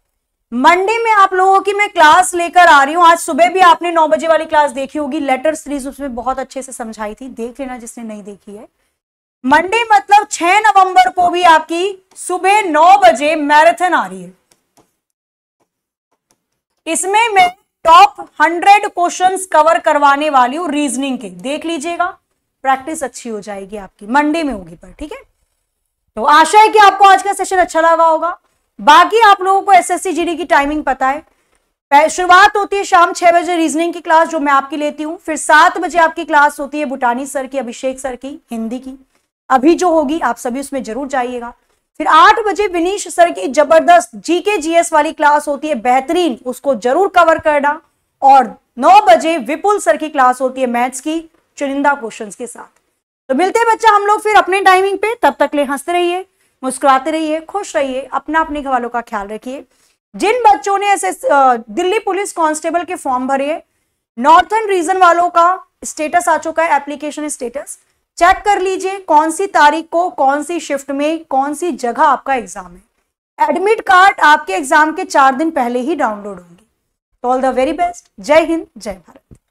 मंडे में आप लोगों की मैं क्लास लेकर आ रही हूँ आज सुबह भी आपने नौ बजे वाली क्लास देखी होगी लेटर सीरीज उसमें बहुत अच्छे से समझाई थी देख लेना जिसने नहीं देखी है मंडे मतलब 6 नवंबर को भी आपकी सुबह 9 बजे मैराथन आ रही है इसमें मैं टॉप 100 क्वेश्चंस कवर करवाने वाली हूँ रीजनिंग के देख लीजिएगा प्रैक्टिस अच्छी हो जाएगी आपकी मंडे में होगी पर ठीक है तो आशा है कि आपको आज का सेशन अच्छा लगा होगा बाकी आप लोगों को एस एस की टाइमिंग पता है शुरुआत होती है शाम छह बजे रीजनिंग की क्लास जो मैं आपकी लेती हूँ फिर सात बजे आपकी क्लास होती है भूटानी सर की अभिषेक सर की हिंदी की अभी जो होगी आप सभी उसमें जरूर जाइएगा फिर आठ बजे विनीश सर की जबरदस्त जीके जीएस वाली क्लास होती है बेहतरीन उसको जरूर कवर करना और नौ बजे विपुल सर की क्लास होती है मैथ्स की चुनिंदा क्वेश्चन के साथ तो मिलते हैं बच्चा हम लोग फिर अपने टाइमिंग पे तब तक ले हंसते रहिए मुस्कुराते रहिए खुश रहिए अपना अपने घर वालों का ख्याल रखिए जिन बच्चों ने ऐसे दिल्ली पुलिस कांस्टेबल के फॉर्म भरे नॉर्थन रीजन वालों का स्टेटस आ चुका है एप्लीकेशन स्टेटस चेक कर लीजिए कौन सी तारीख को कौन सी शिफ्ट में कौन सी जगह आपका एग्जाम है एडमिट कार्ड आपके एग्जाम के चार दिन पहले ही डाउनलोड होंगे ऑल द वेरी बेस्ट जय हिंद जय भारत